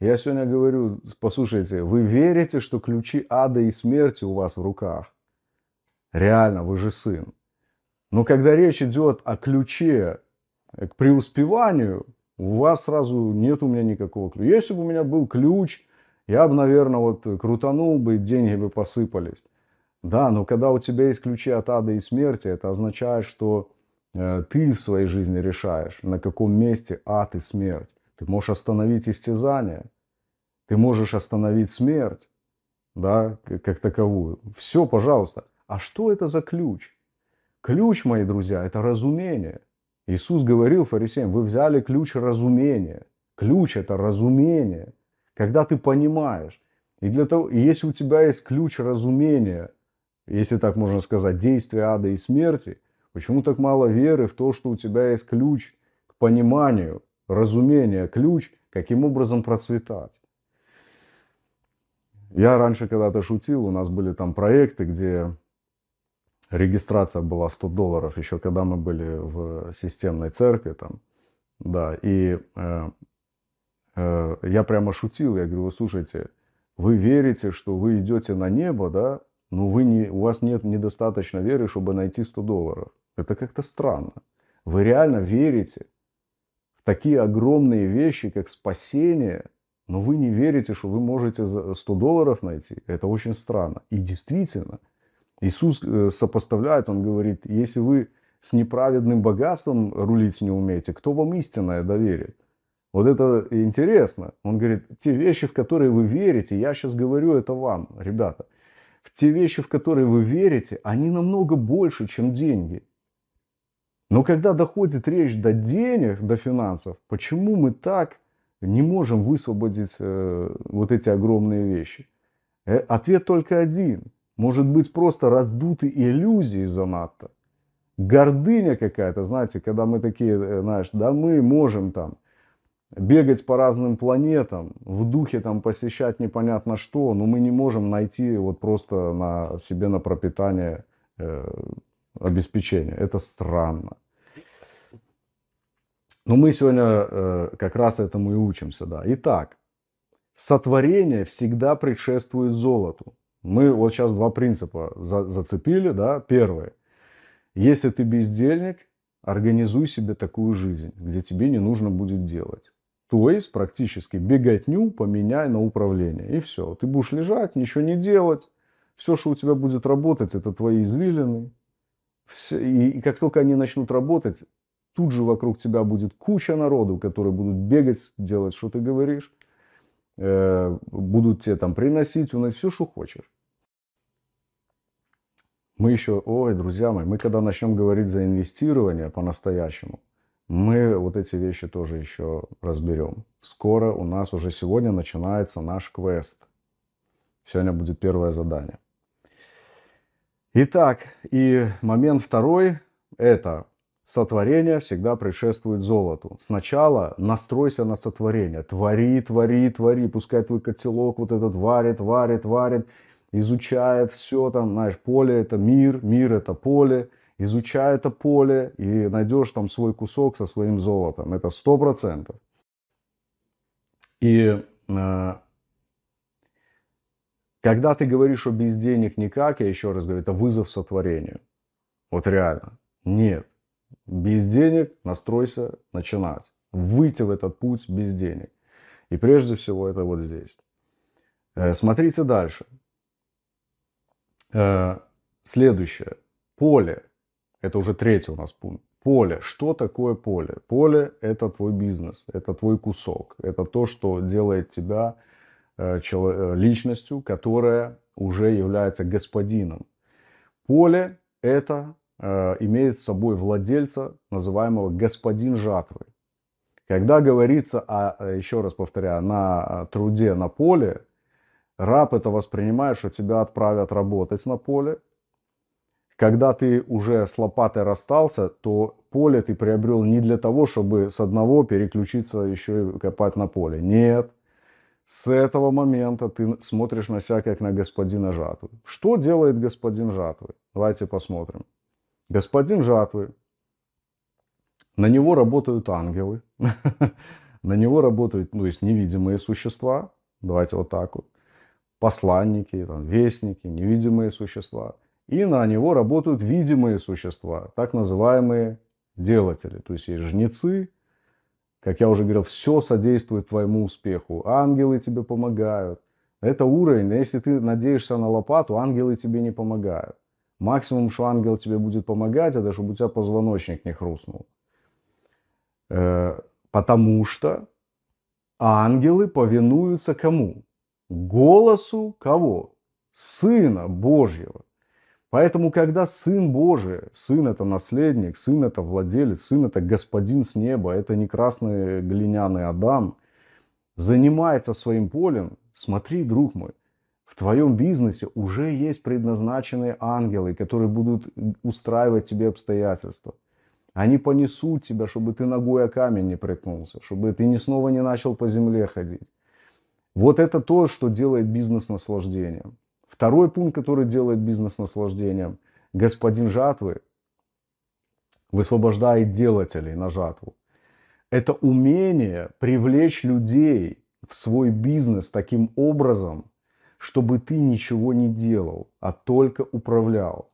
Я сегодня говорю, послушайте, вы верите, что ключи ада и смерти у вас в руках? Реально, вы же сын. Но когда речь идет о ключе к преуспеванию, у вас сразу нет у меня никакого ключа. Если бы у меня был ключ, я бы, наверное, вот крутанул бы, деньги бы посыпались. Да, но когда у тебя есть ключи от ада и смерти, это означает, что э, ты в своей жизни решаешь, на каком месте ад и смерть. Ты можешь остановить истязание, ты можешь остановить смерть, да, как таковую. Все, пожалуйста. А что это за ключ? Ключ, мои друзья, это разумение. Иисус говорил фарисеям, вы взяли ключ разумения. Ключ – это разумение. Когда ты понимаешь. И для того, и если у тебя есть ключ разумения – если так можно сказать, действия ада и смерти, почему так мало веры в то, что у тебя есть ключ к пониманию, разумение, ключ, каким образом процветать? Я раньше когда-то шутил, у нас были там проекты, где регистрация была 100 долларов, еще когда мы были в системной церкви там, да, и э, э, я прямо шутил, я говорю, вы слушайте, вы верите, что вы идете на небо, да, ну вы не, у вас нет недостаточно веры, чтобы найти 100 долларов. Это как-то странно. Вы реально верите в такие огромные вещи, как спасение, но вы не верите, что вы можете за 100 долларов найти. Это очень странно. И действительно, Иисус э, сопоставляет, он говорит, если вы с неправедным богатством рулить не умеете, кто вам истинное доверит? Вот это интересно. Он говорит, те вещи, в которые вы верите, я сейчас говорю это вам, ребята – те вещи, в которые вы верите, они намного больше, чем деньги. Но когда доходит речь до денег, до финансов, почему мы так не можем высвободить э, вот эти огромные вещи? Э, ответ только один. Может быть, просто раздуты иллюзии занадто. Гордыня какая-то, знаете, когда мы такие, э, знаешь, да мы можем там, бегать по разным планетам, в духе там посещать непонятно что, но мы не можем найти вот просто на себе на пропитание э, обеспечение. Это странно. Но мы сегодня э, как раз этому и учимся, да. Итак, сотворение всегда предшествует золоту. Мы вот сейчас два принципа за, зацепили, да. Первое. Если ты бездельник, организуй себе такую жизнь, где тебе не нужно будет делать. То есть практически беготню поменяй на управление. И все. Ты будешь лежать, ничего не делать. Все, что у тебя будет работать, это твои извилины. Все, и, и как только они начнут работать, тут же вокруг тебя будет куча народу, которые будут бегать, делать, что ты говоришь. Э, будут тебе там приносить, у нас все, что хочешь. Мы еще, ой, друзья мои, мы когда начнем говорить за инвестирование по-настоящему, мы вот эти вещи тоже еще разберем. Скоро у нас уже сегодня начинается наш квест. Сегодня будет первое задание. Итак, и момент второй – это сотворение всегда предшествует золоту. Сначала настройся на сотворение. Твори, твори, твори. Пускай твой котелок вот этот варит, варит, варит. Изучает все там, знаешь, поле – это мир, мир – это поле изучай это поле и найдешь там свой кусок со своим золотом. Это сто процентов. И э, когда ты говоришь, что без денег никак, я еще раз говорю, это вызов сотворению. Вот реально. Нет. Без денег настройся начинать. Выйти в этот путь без денег. И прежде всего это вот здесь. Э, смотрите дальше. Э, следующее. Поле. Это уже третий у нас пункт. Поле. Что такое поле? Поле – это твой бизнес, это твой кусок, это то, что делает тебя э, э, личностью, которая уже является господином. Поле – это э, имеет с собой владельца, называемого господин жатвы. Когда говорится, о, еще раз повторяю, на труде на поле, раб это воспринимает, что тебя отправят работать на поле, когда ты уже с лопатой расстался, то поле ты приобрел не для того, чтобы с одного переключиться еще и копать на поле. Нет. С этого момента ты смотришь на себя как на господина жатвы. Что делает господин жатвы? Давайте посмотрим. Господин жатвы, на него работают ангелы, на него работают, ну, есть невидимые существа, давайте вот так вот, посланники, там, вестники, невидимые существа – и на него работают видимые существа, так называемые делатели. То есть есть жнецы, как я уже говорил, все содействует твоему успеху. Ангелы тебе помогают. Это уровень, если ты надеешься на лопату, ангелы тебе не помогают. Максимум, что ангел тебе будет помогать, это чтобы у тебя позвоночник не хрустнул. Э, потому что ангелы повинуются кому? Голосу кого? Сына Божьего. Поэтому, когда Сын Божий, Сын это наследник, Сын это владелец, Сын это господин с неба, это не красный глиняный Адам, занимается своим полем, смотри, друг мой, в твоем бизнесе уже есть предназначенные ангелы, которые будут устраивать тебе обстоятельства. Они понесут тебя, чтобы ты ногой о камень не прикнулся, чтобы ты ни снова не начал по земле ходить. Вот это то, что делает бизнес наслаждением. Второй пункт, который делает бизнес наслаждением. Господин жатвы высвобождает делателей на жатву. Это умение привлечь людей в свой бизнес таким образом, чтобы ты ничего не делал, а только управлял.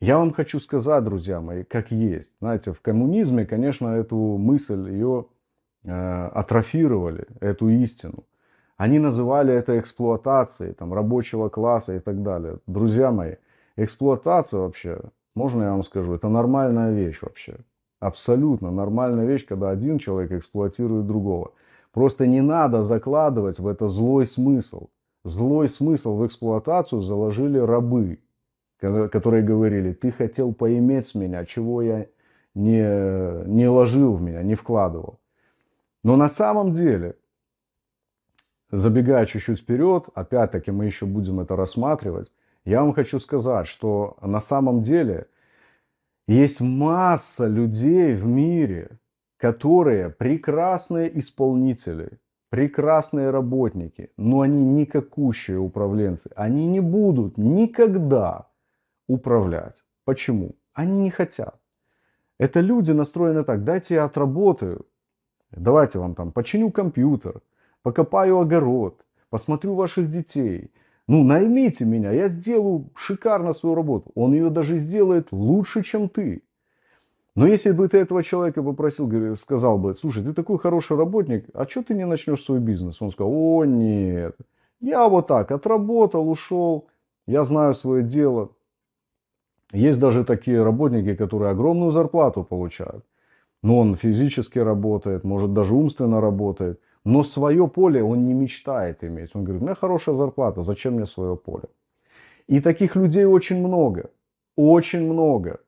Я вам хочу сказать, друзья мои, как есть. Знаете, в коммунизме, конечно, эту мысль, ее э, атрофировали, эту истину. Они называли это эксплуатацией там, рабочего класса и так далее. Друзья мои, эксплуатация вообще, можно я вам скажу, это нормальная вещь вообще. Абсолютно нормальная вещь, когда один человек эксплуатирует другого. Просто не надо закладывать в это злой смысл. Злой смысл в эксплуатацию заложили рабы, которые говорили, ты хотел поиметь с меня, чего я не, не ложил в меня, не вкладывал. Но на самом деле Забегая чуть-чуть вперед, опять-таки мы еще будем это рассматривать, я вам хочу сказать, что на самом деле есть масса людей в мире, которые прекрасные исполнители, прекрасные работники, но они никакущие управленцы. Они не будут никогда управлять. Почему? Они не хотят. Это люди настроены так, дайте я отработаю, давайте вам там починю компьютер, покопаю огород, посмотрю ваших детей. Ну, наймите меня, я сделаю шикарно свою работу. Он ее даже сделает лучше, чем ты. Но если бы ты этого человека попросил, сказал бы, слушай, ты такой хороший работник, а что ты не начнешь свой бизнес? Он сказал, о нет, я вот так отработал, ушел, я знаю свое дело. Есть даже такие работники, которые огромную зарплату получают. Но ну, он физически работает, может даже умственно работает – но свое поле он не мечтает иметь. Он говорит, у меня хорошая зарплата, зачем мне свое поле? И таких людей очень много. Очень много.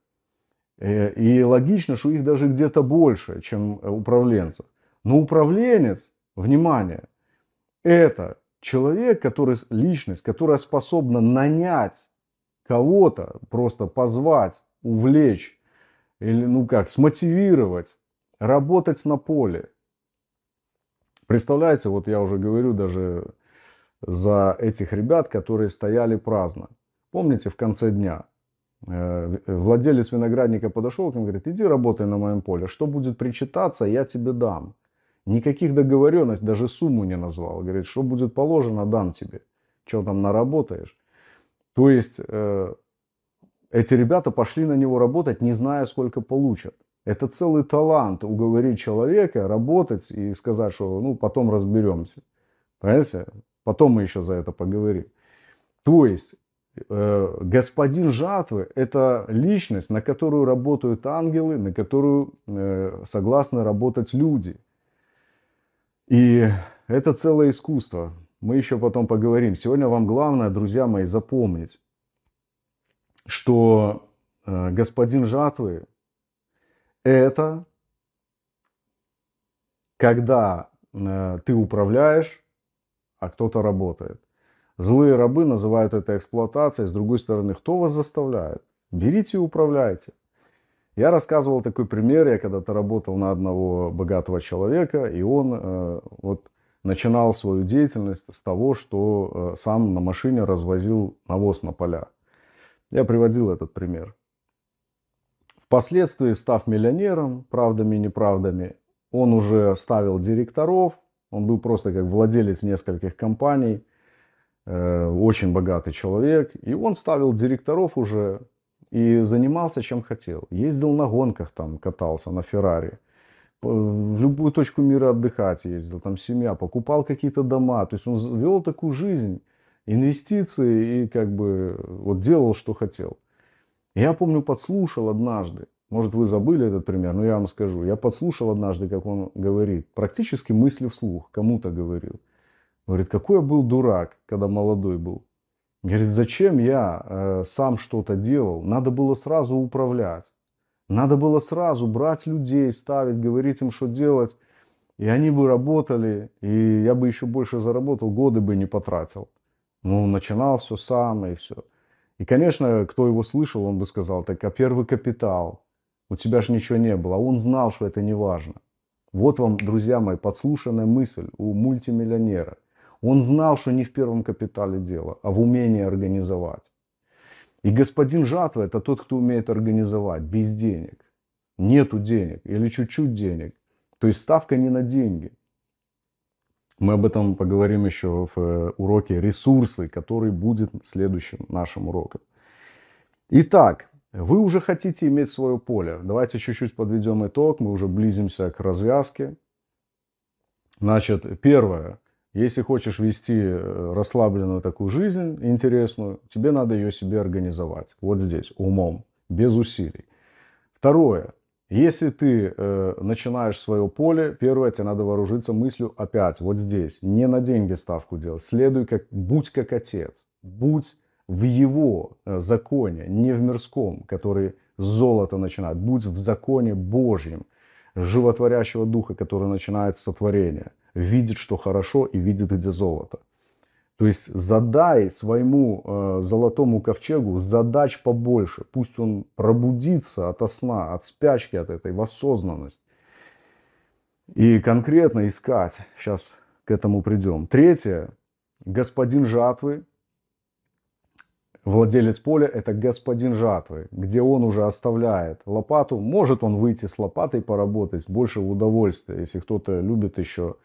Э, и логично, что их даже где-то больше, чем э, управленцев. Но управленец, внимание, это человек, который, личность, которая способна нанять кого-то, просто позвать, увлечь, или, ну как, смотивировать, работать на поле. Представляете, вот я уже говорю даже за этих ребят, которые стояли праздно. Помните, в конце дня э, владелец виноградника подошел к ним и говорит, иди работай на моем поле, что будет причитаться, я тебе дам. Никаких договоренностей, даже сумму не назвал. Говорит, что будет положено, дам тебе. Что там наработаешь? То есть э, эти ребята пошли на него работать, не зная, сколько получат. Это целый талант уговорить человека работать и сказать, что ну потом разберемся. Понимаете? Потом мы еще за это поговорим. То есть э, господин жатвы – это личность, на которую работают ангелы, на которую э, согласны работать люди. И это целое искусство. Мы еще потом поговорим. Сегодня вам главное, друзья мои, запомнить, что э, господин жатвы это когда э, ты управляешь, а кто-то работает. Злые рабы называют это эксплуатацией. С другой стороны, кто вас заставляет? Берите и управляйте. Я рассказывал такой пример. Я когда-то работал на одного богатого человека, и он э, вот начинал свою деятельность с того, что э, сам на машине развозил навоз на поля. Я приводил этот пример. Впоследствии, став миллионером, правдами и неправдами, он уже ставил директоров, он был просто как владелец нескольких компаний, э, очень богатый человек, и он ставил директоров уже и занимался чем хотел. Ездил на гонках там, катался на Феррари, в любую точку мира отдыхать ездил, там семья, покупал какие-то дома, то есть он вел такую жизнь, инвестиции и как бы вот делал, что хотел. Я помню, подслушал однажды, может, вы забыли этот пример, но я вам скажу. Я подслушал однажды, как он говорит, практически мысли вслух, кому-то говорил. Говорит, какой я был дурак, когда молодой был. Говорит, зачем я э, сам что-то делал? Надо было сразу управлять. Надо было сразу брать людей, ставить, говорить им, что делать. И они бы работали, и я бы еще больше заработал, годы бы не потратил. Ну, начинал все сам и все. И, конечно, кто его слышал, он бы сказал, так, а первый капитал, у тебя же ничего не было. А он знал, что это не важно. Вот вам, друзья мои, подслушанная мысль у мультимиллионера. Он знал, что не в первом капитале дело, а в умении организовать. И господин жатва – это тот, кто умеет организовать без денег. Нету денег или чуть-чуть денег. То есть ставка не на деньги – мы об этом поговорим еще в э, уроке «Ресурсы», который будет следующим нашим уроком. Итак, вы уже хотите иметь свое поле. Давайте чуть-чуть подведем итог. Мы уже близимся к развязке. Значит, первое. Если хочешь вести э, расслабленную такую жизнь, интересную, тебе надо ее себе организовать. Вот здесь, умом, без усилий. Второе. Если ты э, начинаешь свое поле, первое, тебе надо вооружиться мыслью опять, вот здесь. Не на деньги ставку делать. Следуй, как, будь как отец. Будь в его э, законе, не в мирском, который золото начинает. Будь в законе Божьем, животворящего духа, который начинает сотворение. Видит, что хорошо, и видит, где золото. То есть задай своему э, золотому ковчегу задач побольше. Пусть он пробудится от сна, от спячки, от этой в осознанность. И конкретно искать. Сейчас к этому придем. Третье. Господин жатвы. Владелец поля – это господин жатвы, где он уже оставляет лопату. Может он выйти с лопатой поработать, больше удовольствия, если кто-то любит еще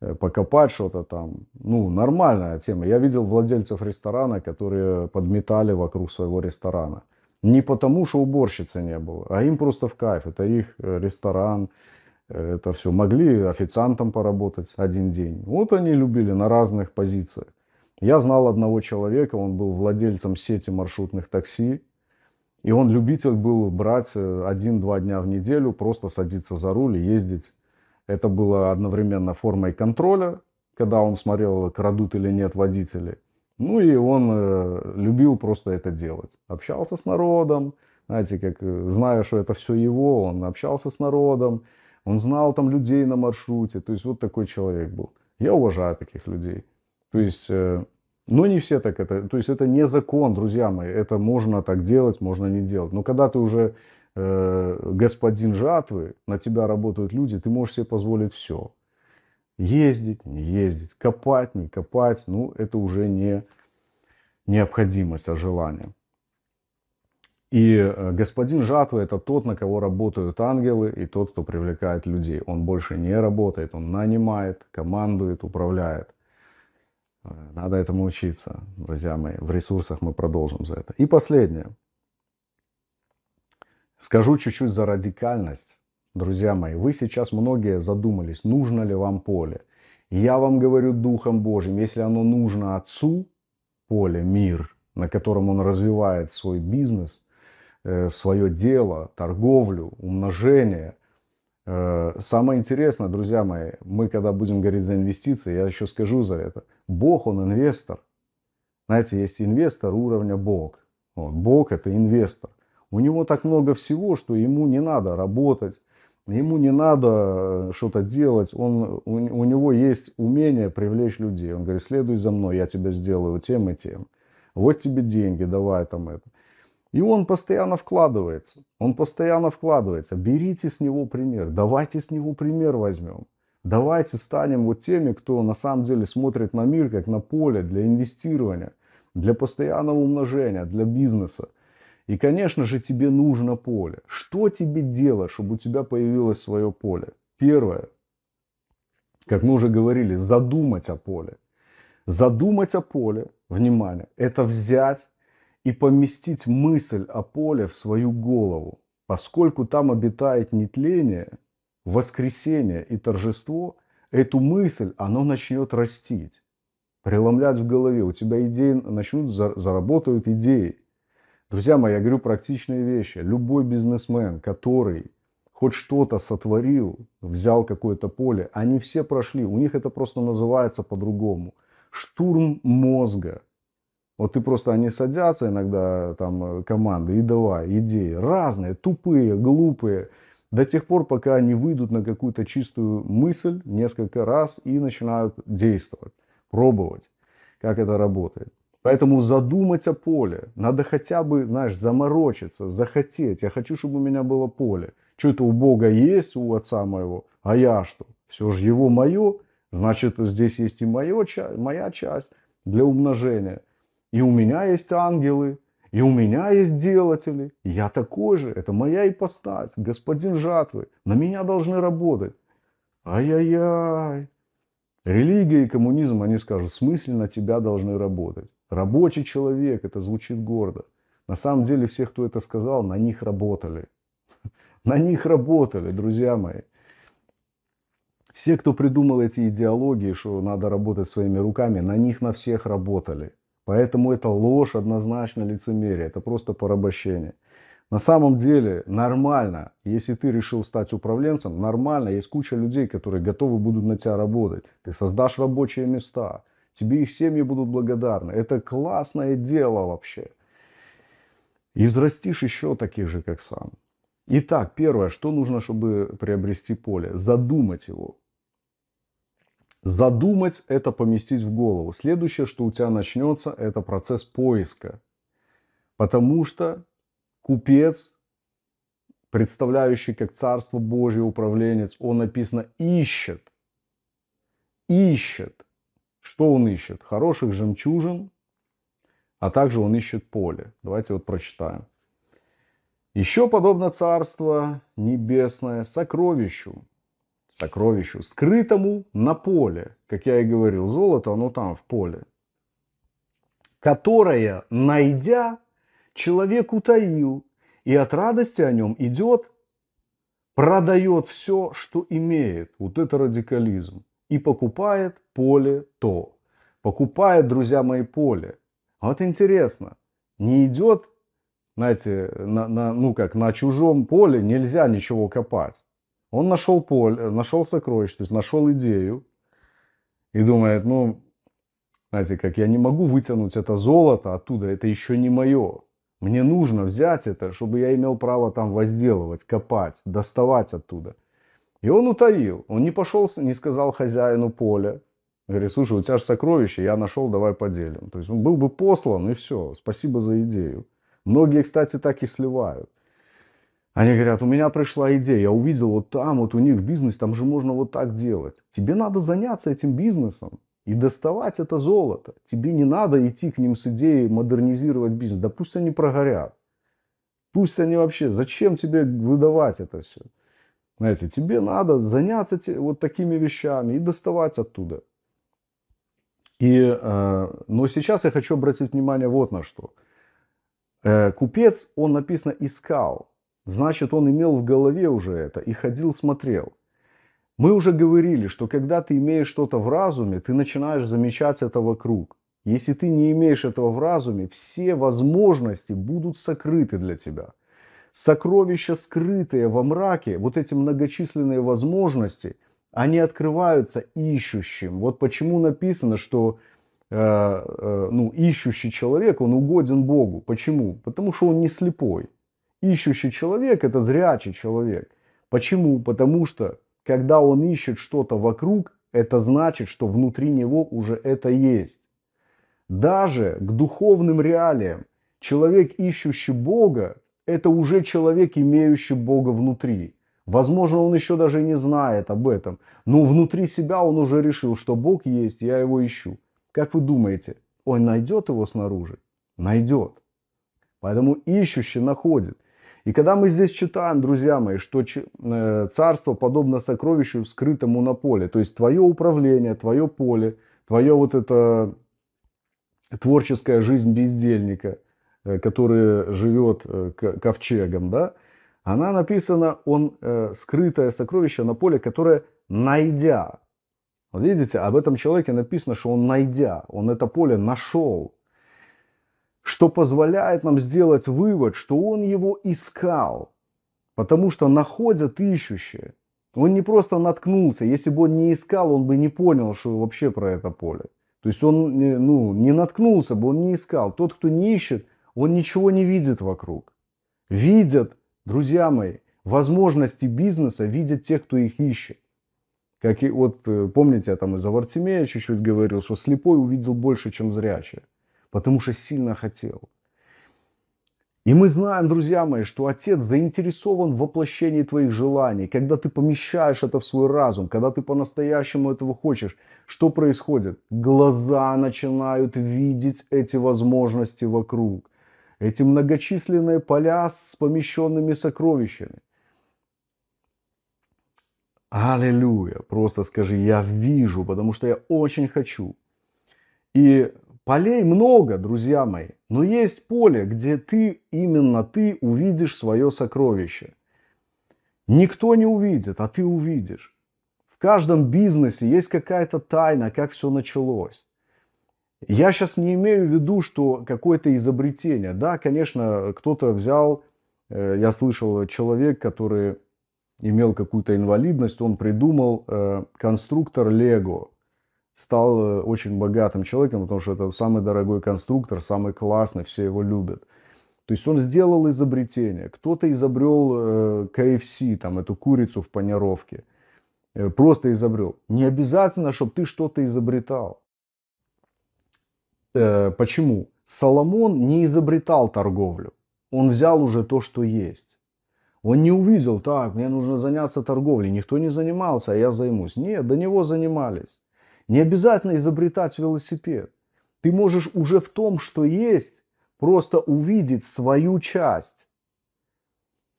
Э, покопать что-то там. Ну, нормальная тема. Я видел владельцев ресторана, которые подметали вокруг своего ресторана. Не потому, что уборщицы не было, а им просто в кайф. Это их э, ресторан, э, это все. Могли официантом поработать один день. Вот они любили на разных позициях. Я знал одного человека, он был владельцем сети маршрутных такси, и он любитель был брать один-два дня в неделю, просто садиться за руль и ездить это было одновременно формой контроля, когда он смотрел, крадут или нет водители. Ну и он э, любил просто это делать. Общался с народом, знаете, как э, зная, что это все его, он общался с народом, он знал там людей на маршруте. То есть вот такой человек был. Я уважаю таких людей. То есть, э, но ну, не все так это. То есть это не закон, друзья мои. Это можно так делать, можно не делать. Но когда ты уже Э, господин жатвы, на тебя работают люди, ты можешь себе позволить все. Ездить, не ездить, копать, не копать, ну, это уже не необходимость, а желание. И э, господин жатвы – это тот, на кого работают ангелы, и тот, кто привлекает людей. Он больше не работает, он нанимает, командует, управляет. Э, надо этому учиться, друзья мои. В ресурсах мы продолжим за это. И последнее – Скажу чуть-чуть за радикальность. Друзья мои, вы сейчас многие задумались, нужно ли вам поле. Я вам говорю Духом Божьим, если оно нужно Отцу, поле, мир, на котором он развивает свой бизнес, э, свое дело, торговлю, умножение. Э, самое интересное, друзья мои, мы когда будем говорить за инвестиции, я еще скажу за это. Бог, он инвестор. Знаете, есть инвестор уровня Бог. Вот, Бог это инвестор. У него так много всего, что ему не надо работать, ему не надо э, что-то делать. Он, у, у него есть умение привлечь людей. Он говорит, следуй за мной, я тебя сделаю тем и тем. Вот тебе деньги, давай там это. И он постоянно вкладывается. Он постоянно вкладывается. Берите с него пример. Давайте с него пример возьмем. Давайте станем вот теми, кто на самом деле смотрит на мир как на поле для инвестирования, для постоянного умножения, для бизнеса. И, конечно же, тебе нужно поле. Что тебе делать, чтобы у тебя появилось свое поле? Первое, как мы уже говорили, задумать о поле. Задумать о поле, внимание, это взять и поместить мысль о поле в свою голову. Поскольку там обитает нетление, воскресение и торжество, эту мысль оно начнет растить, преломлять в голове. У тебя идеи начнут, заработают идеи. Друзья мои, я говорю практичные вещи. Любой бизнесмен, который хоть что-то сотворил, взял какое-то поле, они все прошли. У них это просто называется по-другому. Штурм мозга. Вот ты просто, они садятся иногда, там, э, команды, и давай, идеи. Разные, тупые, глупые. До тех пор, пока они выйдут на какую-то чистую мысль несколько раз и начинают действовать, пробовать, как это работает. Поэтому задумать о поле. Надо хотя бы, знаешь, заморочиться, захотеть. Я хочу, чтобы у меня было поле. Что это у Бога есть, у отца моего, а я что? Все же его мое, значит, здесь есть и мое, моя часть для умножения. И у меня есть ангелы, и у меня есть делатели. Я такой же, это моя ипостась, господин жатвы. На меня должны работать. Ай-яй-яй. Религия и коммунизм, они скажут, в смысле на тебя должны работать. Рабочий человек, это звучит гордо. На самом деле все, кто это сказал, на них работали. На них работали, друзья мои. Все, кто придумал эти идеологии, что надо работать своими руками, на них на всех работали. Поэтому это ложь, однозначно лицемерие, это просто порабощение. На самом деле нормально, если ты решил стать управленцем, нормально, есть куча людей, которые готовы будут на тебя работать. Ты создашь рабочие места, Тебе их семьи будут благодарны. Это классное дело вообще. И взрастишь еще таких же, как сам. Итак, первое, что нужно, чтобы приобрести поле? Задумать его. Задумать – это поместить в голову. Следующее, что у тебя начнется, это процесс поиска. Потому что купец, представляющий как Царство Божье управленец, он написано «ищет». Ищет. Что он ищет? Хороших жемчужин, а также он ищет поле. Давайте вот прочитаем. Еще подобно царство небесное сокровищу, сокровищу, скрытому на поле. Как я и говорил, золото, оно там, в поле. Которое, найдя, человек утаил, и от радости о нем идет, продает все, что имеет. Вот это радикализм и покупает поле то. Покупает, друзья мои, поле. Вот интересно, не идет, знаете, на, на, ну как, на чужом поле нельзя ничего копать. Он нашел поле, нашел сокровище, то есть нашел идею и думает, ну, знаете, как я не могу вытянуть это золото оттуда, это еще не мое. Мне нужно взять это, чтобы я имел право там возделывать, копать, доставать оттуда – и он утаил. Он не пошел, не сказал хозяину поля. Говорит, слушай, у тебя же сокровище, я нашел, давай поделим. То есть он был бы послан, и все. Спасибо за идею. Многие, кстати, так и сливают. Они говорят, у меня пришла идея, я увидел вот там, вот у них бизнес, там же можно вот так делать. Тебе надо заняться этим бизнесом и доставать это золото. Тебе не надо идти к ним с идеей модернизировать бизнес. Да пусть они прогорят. Пусть они вообще, зачем тебе выдавать это все? Знаете, тебе надо заняться вот такими вещами и доставать оттуда. И, э, но сейчас я хочу обратить внимание вот на что. Э, купец, он написано искал. Значит, он имел в голове уже это и ходил, смотрел. Мы уже говорили, что когда ты имеешь что-то в разуме, ты начинаешь замечать это вокруг. Если ты не имеешь этого в разуме, все возможности будут сокрыты для тебя – сокровища, скрытые во мраке, вот эти многочисленные возможности, они открываются ищущим. Вот почему написано, что э, э, ну, ищущий человек, он угоден Богу. Почему? Потому что он не слепой. Ищущий человек – это зрячий человек. Почему? Потому что, когда он ищет что-то вокруг, это значит, что внутри него уже это есть. Даже к духовным реалиям человек, ищущий Бога, это уже человек, имеющий Бога внутри. Возможно, он еще даже не знает об этом, но внутри себя он уже решил, что Бог есть, я его ищу. Как вы думаете, он найдет его снаружи? Найдет. Поэтому ищущий находит. И когда мы здесь читаем, друзья мои, что э, царство подобно сокровищу, скрытому на поле, то есть твое управление, твое поле, твое вот это творческая жизнь бездельника – Э, который живет э, ковчегом, да, она написана, он э, скрытое сокровище на поле, которое найдя. Вот видите, об этом человеке написано, что он найдя, он это поле нашел. Что позволяет нам сделать вывод, что он его искал, потому что находят ищущие. Он не просто наткнулся, если бы он не искал, он бы не понял, что вообще про это поле. То есть он ну, не наткнулся бы, он не искал. Тот, кто не ищет – он ничего не видит вокруг. Видят, друзья мои, возможности бизнеса, видят те, кто их ищет. Как и вот, э, помните, я там из-за Вартимея чуть-чуть говорил, что слепой увидел больше, чем зрячий. Потому что сильно хотел. И мы знаем, друзья мои, что Отец заинтересован в воплощении твоих желаний. Когда ты помещаешь это в свой разум, когда ты по-настоящему этого хочешь, что происходит? Глаза начинают видеть эти возможности вокруг эти многочисленные поля с помещенными сокровищами. Аллилуйя! Просто скажи, я вижу, потому что я очень хочу. И полей много, друзья мои, но есть поле, где ты, именно ты увидишь свое сокровище. Никто не увидит, а ты увидишь. В каждом бизнесе есть какая-то тайна, как все началось. Я сейчас не имею в виду, что какое-то изобретение. Да, конечно, кто-то взял, э, я слышал, человек, который имел какую-то инвалидность, он придумал э, конструктор Лего. Стал э, очень богатым человеком, потому что это самый дорогой конструктор, самый классный, все его любят. То есть он сделал изобретение. Кто-то изобрел KFC, там, эту курицу в панировке. Просто изобрел. Не обязательно, чтобы ты что-то изобретал. Э, почему? Соломон не изобретал торговлю. Он взял уже то, что есть. Он не увидел, так, мне нужно заняться торговлей. Никто не занимался, а я займусь. Нет, до него занимались. Не обязательно изобретать велосипед. Ты можешь уже в том, что есть, просто увидеть свою часть.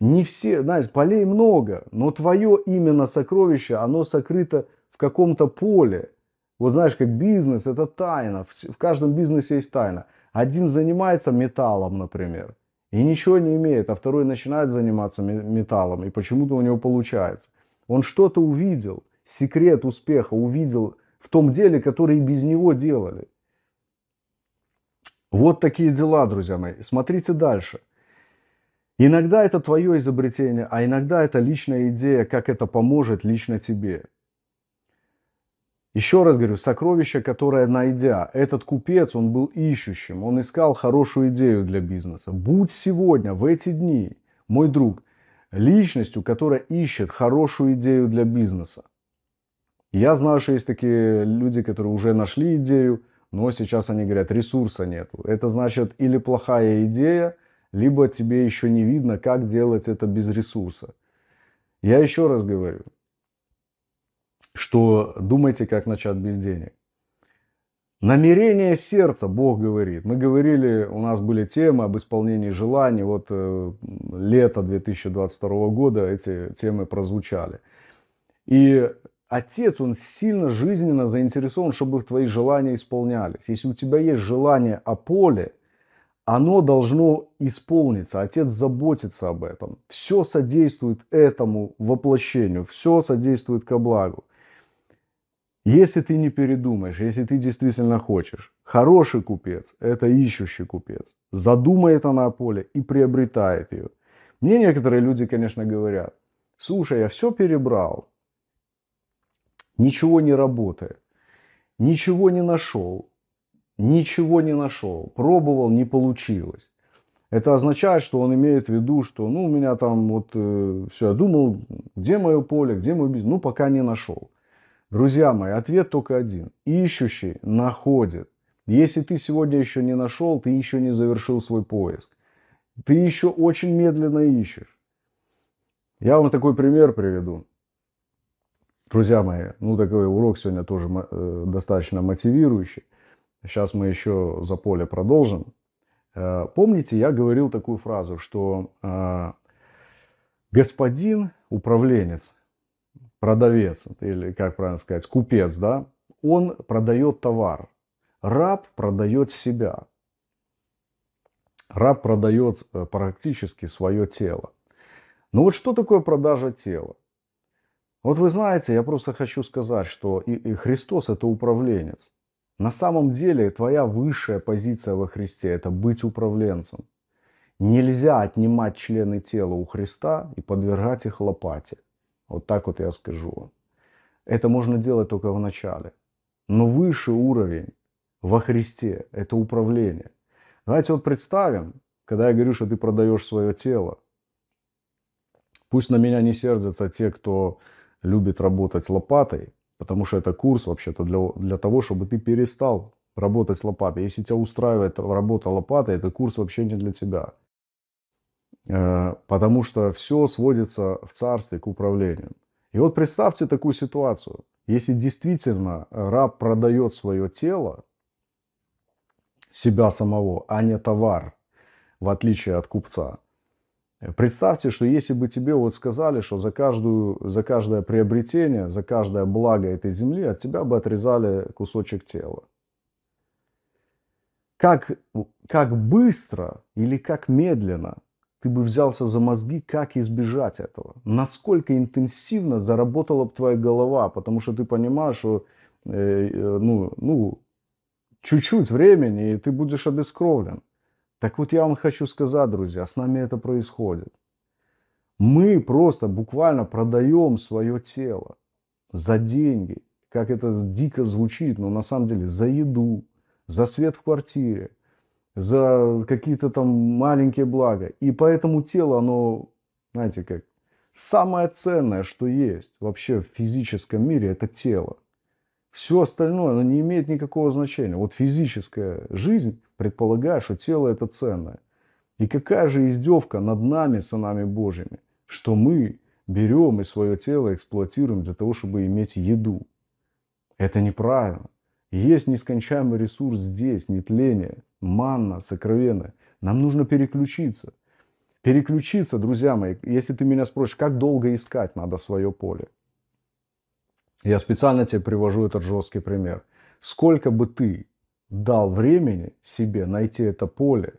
Не все, знаешь, полей много, но твое именно сокровище, оно сокрыто в каком-то поле. Вот знаешь, как бизнес, это тайна. В, каждом бизнесе есть тайна. Один занимается металлом, например, и ничего не имеет, а второй начинает заниматься металлом, и почему-то у него получается. Он что-то увидел, секрет успеха увидел в том деле, который и без него делали. Вот такие дела, друзья мои. Смотрите дальше. Иногда это твое изобретение, а иногда это личная идея, как это поможет лично тебе. Еще раз говорю, сокровище, которое найдя. Этот купец, он был ищущим, он искал хорошую идею для бизнеса. Будь сегодня, в эти дни, мой друг, личностью, которая ищет хорошую идею для бизнеса. Я знаю, что есть такие люди, которые уже нашли идею, но сейчас они говорят, ресурса нету. Это значит или плохая идея, либо тебе еще не видно, как делать это без ресурса. Я еще раз говорю, что думайте, как начать без денег. Намерение сердца, Бог говорит. Мы говорили, у нас были темы об исполнении желаний. Вот э, лето 2022 года эти темы прозвучали. И Отец, он сильно жизненно заинтересован, чтобы твои желания исполнялись. Если у тебя есть желание о поле, оно должно исполниться. Отец заботится об этом. Все содействует этому воплощению, все содействует ко благу. Если ты не передумаешь, если ты действительно хочешь, хороший купец – это ищущий купец. Задумает она поле и приобретает ее. Мне некоторые люди, конечно, говорят, слушай, я все перебрал, ничего не работает, ничего не нашел, ничего не нашел, пробовал, не получилось. Это означает, что он имеет в виду, что ну, у меня там вот э, все, я думал, где мое поле, где мой бизнес, ну, пока не нашел. Друзья мои, ответ только один. Ищущий находит. Если ты сегодня еще не нашел, ты еще не завершил свой поиск. Ты еще очень медленно ищешь. Я вам такой пример приведу. Друзья мои, ну такой урок сегодня тоже э, достаточно мотивирующий. Сейчас мы еще за поле продолжим. Э, помните, я говорил такую фразу, что э, господин, управленец, продавец, или как правильно сказать, купец, да, он продает товар. Раб продает себя. Раб продает э, практически свое тело. Ну вот что такое продажа тела? Вот вы знаете, я просто хочу сказать, что и, и Христос это управленец. На самом деле твоя высшая позиция во Христе это быть управленцем. Нельзя отнимать члены тела у Христа и подвергать их лопате. Вот так вот я скажу. Это можно делать только в начале. Но высший уровень во Христе – это управление. Давайте вот представим, когда я говорю, что ты продаешь свое тело, пусть на меня не сердятся те, кто любит работать лопатой, потому что это курс вообще-то для, для того, чтобы ты перестал работать лопатой. Если тебя устраивает работа лопатой, это курс вообще не для тебя. Э, потому что все сводится в царстве к управлению. И вот представьте такую ситуацию. Если действительно раб продает свое тело, себя самого, а не товар, в отличие от купца. Представьте, что если бы тебе вот сказали, что за, каждую, за каждое приобретение, за каждое благо этой земли от тебя бы отрезали кусочек тела. Как, как быстро или как медленно – ты бы взялся за мозги, как избежать этого. Насколько интенсивно заработала бы твоя голова, потому что ты понимаешь, что э, э, ну, ну, чуть-чуть времени, и ты будешь обескровлен. Так вот я вам хочу сказать, друзья, с нами это происходит. Мы просто буквально продаем свое тело за деньги. Как это дико звучит, но на самом деле за еду, за свет в квартире, за какие-то там маленькие блага. И поэтому тело, оно, знаете, как самое ценное, что есть вообще в физическом мире, это тело. Все остальное, оно не имеет никакого значения. Вот физическая жизнь предполагает, что тело это ценное. И какая же издевка над нами, сынами Божьими, что мы берем и свое тело эксплуатируем для того, чтобы иметь еду. Это неправильно. Есть нескончаемый ресурс здесь, нетление – манна сокровенная. Нам нужно переключиться. Переключиться, друзья мои, если ты меня спросишь, как долго искать надо свое поле. Я специально тебе привожу этот жесткий пример. Сколько бы ты дал времени себе найти это поле,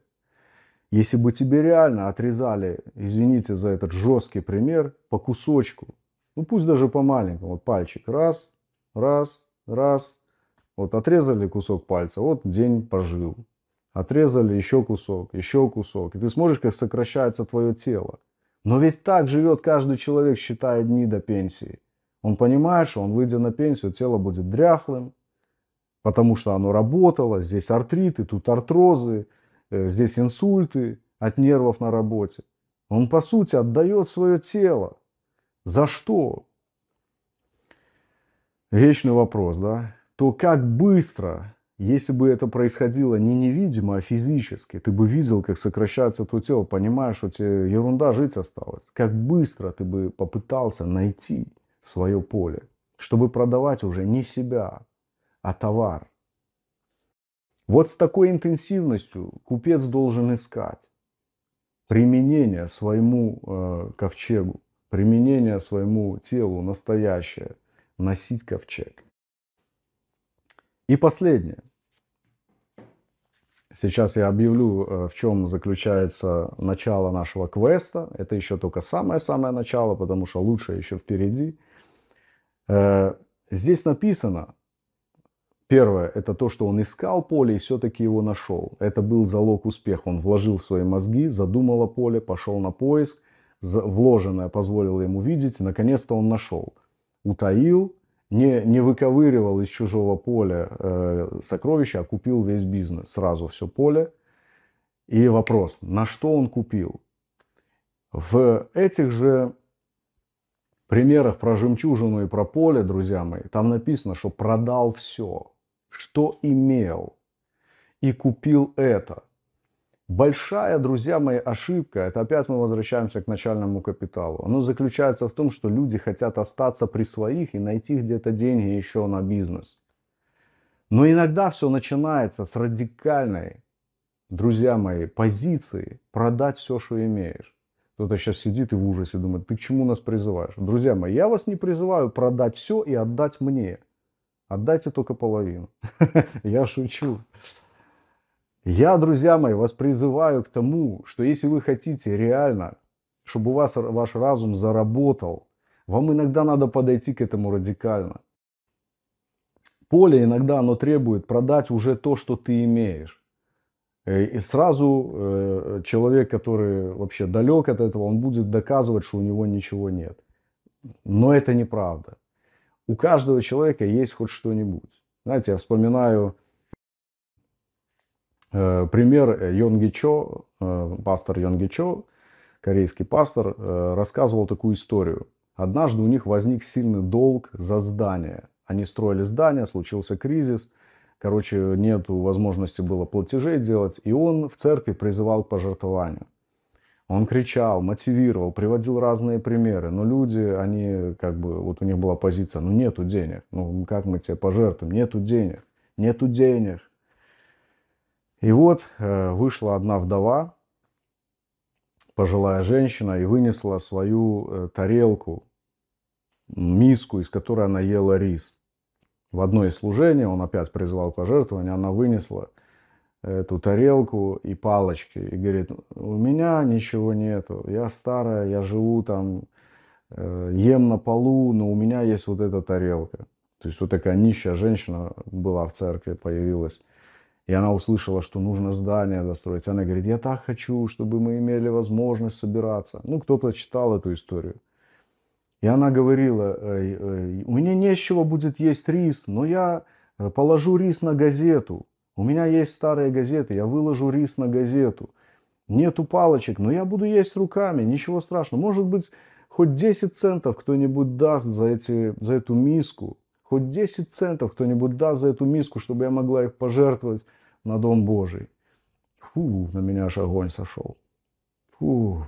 если бы тебе реально отрезали, извините за этот жесткий пример, по кусочку, ну пусть даже по маленькому, вот пальчик, раз, раз, раз, вот отрезали кусок пальца, вот день пожил, Отрезали еще кусок, еще кусок. И ты сможешь, как сокращается твое тело. Но ведь так живет каждый человек, считая дни до пенсии. Он понимает, что он, выйдя на пенсию, тело будет дряхлым, потому что оно работало, здесь артриты, тут артрозы, э, здесь инсульты от нервов на работе. Он, по сути, отдает свое тело. За что? Вечный вопрос, да? То как быстро если бы это происходило не невидимо, а физически, ты бы видел, как сокращается то тело, понимаешь, что тебе ерунда жить осталась. Как быстро ты бы попытался найти свое поле, чтобы продавать уже не себя, а товар. Вот с такой интенсивностью купец должен искать применение своему э, ковчегу, применение своему телу настоящее, носить ковчег. И последнее. Сейчас я объявлю, э, в чем заключается начало нашего квеста. Это еще только самое-самое начало, потому что лучше еще впереди. Э, здесь написано, первое, это то, что он искал поле и все-таки его нашел. Это был залог успеха. Он вложил в свои мозги, задумал о поле, пошел на поиск. Вложенное позволило ему видеть, наконец-то он нашел. Утаил, не, не выковыривал из чужого поля э, сокровища, а купил весь бизнес, сразу все поле. И вопрос, на что он купил? В этих же примерах про жемчужину и про поле, друзья мои, там написано, что продал все, что имел, и купил это. Большая, друзья мои, ошибка, это опять мы возвращаемся к начальному капиталу. Оно заключается в том, что люди хотят остаться при своих и найти где-то деньги еще на бизнес. Но иногда все начинается с радикальной, друзья мои, позиции продать все, что имеешь. Кто-то сейчас сидит и в ужасе думает, ты к чему нас призываешь? Друзья мои, я вас не призываю продать все и отдать мне. Отдайте только половину. Я шучу. Я, друзья мои, вас призываю к тому, что если вы хотите реально, чтобы у вас ваш разум заработал, вам иногда надо подойти к этому радикально. Поле иногда оно требует продать уже то, что ты имеешь. Э, и сразу э, человек, который вообще далек от этого, он будет доказывать, что у него ничего нет. Но это неправда. У каждого человека есть хоть что-нибудь. Знаете, я вспоминаю Э, пример э, Йонги Чо, э, пастор Йонги Чо, корейский пастор, рассказывал такую историю. Однажды у них возник сильный долг за здание. Они строили здание, случился кризис, короче, нет возможности было платежей делать, и он в церкви призывал к пожертвованию. Он кричал, мотивировал, приводил разные примеры, но люди, они как бы, вот у них была позиция, ну нету денег, ну как мы тебе пожертвуем, нету денег, нету денег. И вот э, вышла одна вдова, пожилая женщина, и вынесла свою э, тарелку, миску, из которой она ела рис. В одно из служений он опять призывал пожертвования, она вынесла эту тарелку и палочки и говорит, у меня ничего нету, я старая, я живу там, э, ем на полу, но у меня есть вот эта тарелка. То есть вот такая нищая женщина была в церкви, появилась и она услышала, что нужно здание достроить. Она говорит, я так хочу, чтобы мы имели возможность собираться. Ну, кто-то читал эту историю. И она говорила, э, э, у меня не с чего будет есть рис, но я э, положу рис на газету. У меня есть старые газеты, я выложу рис на газету. Нету палочек, но я буду есть руками, ничего страшного. Может быть, хоть 10 центов кто-нибудь даст за, эти, за эту миску. Хоть 10 центов кто-нибудь даст за эту миску, чтобы я могла их пожертвовать на Дом Божий. Фу, на меня аж огонь сошел. Фу.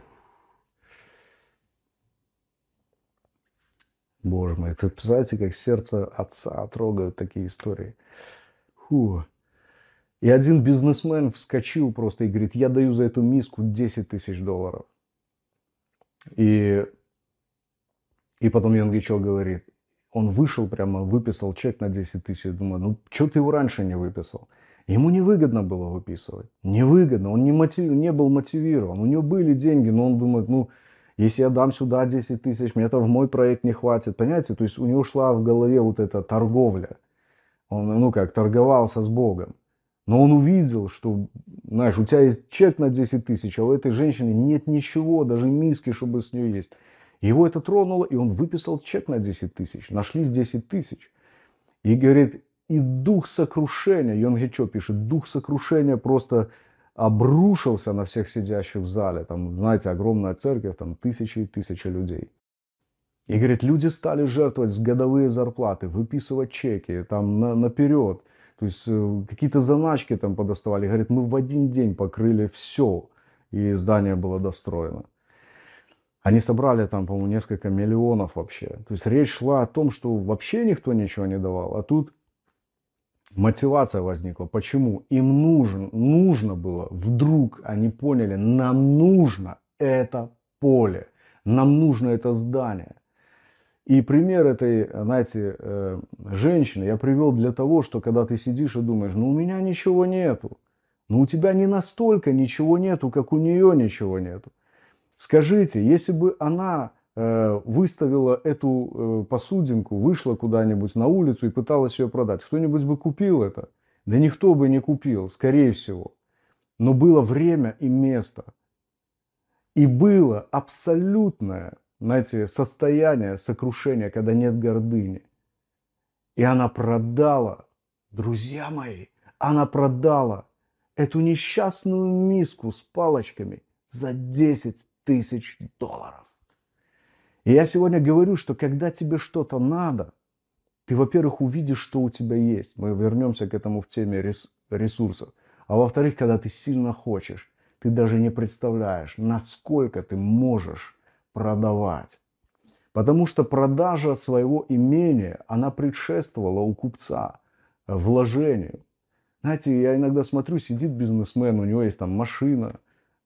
Боже мой, это представляете, как сердце отца трогают такие истории. Фу. И один бизнесмен вскочил просто и говорит, я даю за эту миску 10 тысяч долларов. И, и потом Янгичо говорит, он вышел прямо, выписал чек на 10 тысяч. Думаю, ну что ты его раньше не выписал? Ему невыгодно было выписывать. Невыгодно. Он не, мотив... не был мотивирован. У него были деньги, но он думает, ну, если я дам сюда 10 тысяч, мне это в мой проект не хватит. Понимаете? То есть у него шла в голове вот эта торговля. Он, ну как, торговался с Богом. Но он увидел, что, знаешь, у тебя есть чек на 10 тысяч, а у этой женщины нет ничего, даже миски, чтобы с нее есть. Его это тронуло, и он выписал чек на 10 тысяч. Нашлись 10 тысяч. И говорит, и дух сокрушения, Йонгичо пишет, дух сокрушения просто обрушился на всех сидящих в зале. Там, знаете, огромная церковь, там тысячи и тысячи людей. И говорит, люди стали жертвовать годовые зарплаты, выписывать чеки там на, наперед. То есть э, какие-то заначки там подоставали. Говорит, мы в один день покрыли все, и здание было достроено. Они собрали там, по-моему, несколько миллионов вообще. То есть речь шла о том, что вообще никто ничего не давал, а тут мотивация возникла. Почему? Им нужен, нужно было, вдруг они поняли, нам нужно это поле, нам нужно это здание. И пример этой, знаете, э, женщины я привел для того, что когда ты сидишь и думаешь, ну у меня ничего нету, ну у тебя не настолько ничего нету, как у нее ничего нету. Скажите, если бы она Э, выставила эту э, посудинку, вышла куда-нибудь на улицу и пыталась ее продать. Кто-нибудь бы купил это? Да никто бы не купил, скорее всего. Но было время и место. И было абсолютное, знаете, состояние сокрушения, когда нет гордыни. И она продала, друзья мои, она продала эту несчастную миску с палочками за 10 тысяч долларов. И я сегодня говорю, что когда тебе что-то надо, ты, во-первых, увидишь, что у тебя есть. Мы вернемся к этому в теме ресурсов. А во-вторых, когда ты сильно хочешь, ты даже не представляешь, насколько ты можешь продавать. Потому что продажа своего имения, она предшествовала у купца вложению. Знаете, я иногда смотрю, сидит бизнесмен, у него есть там машина,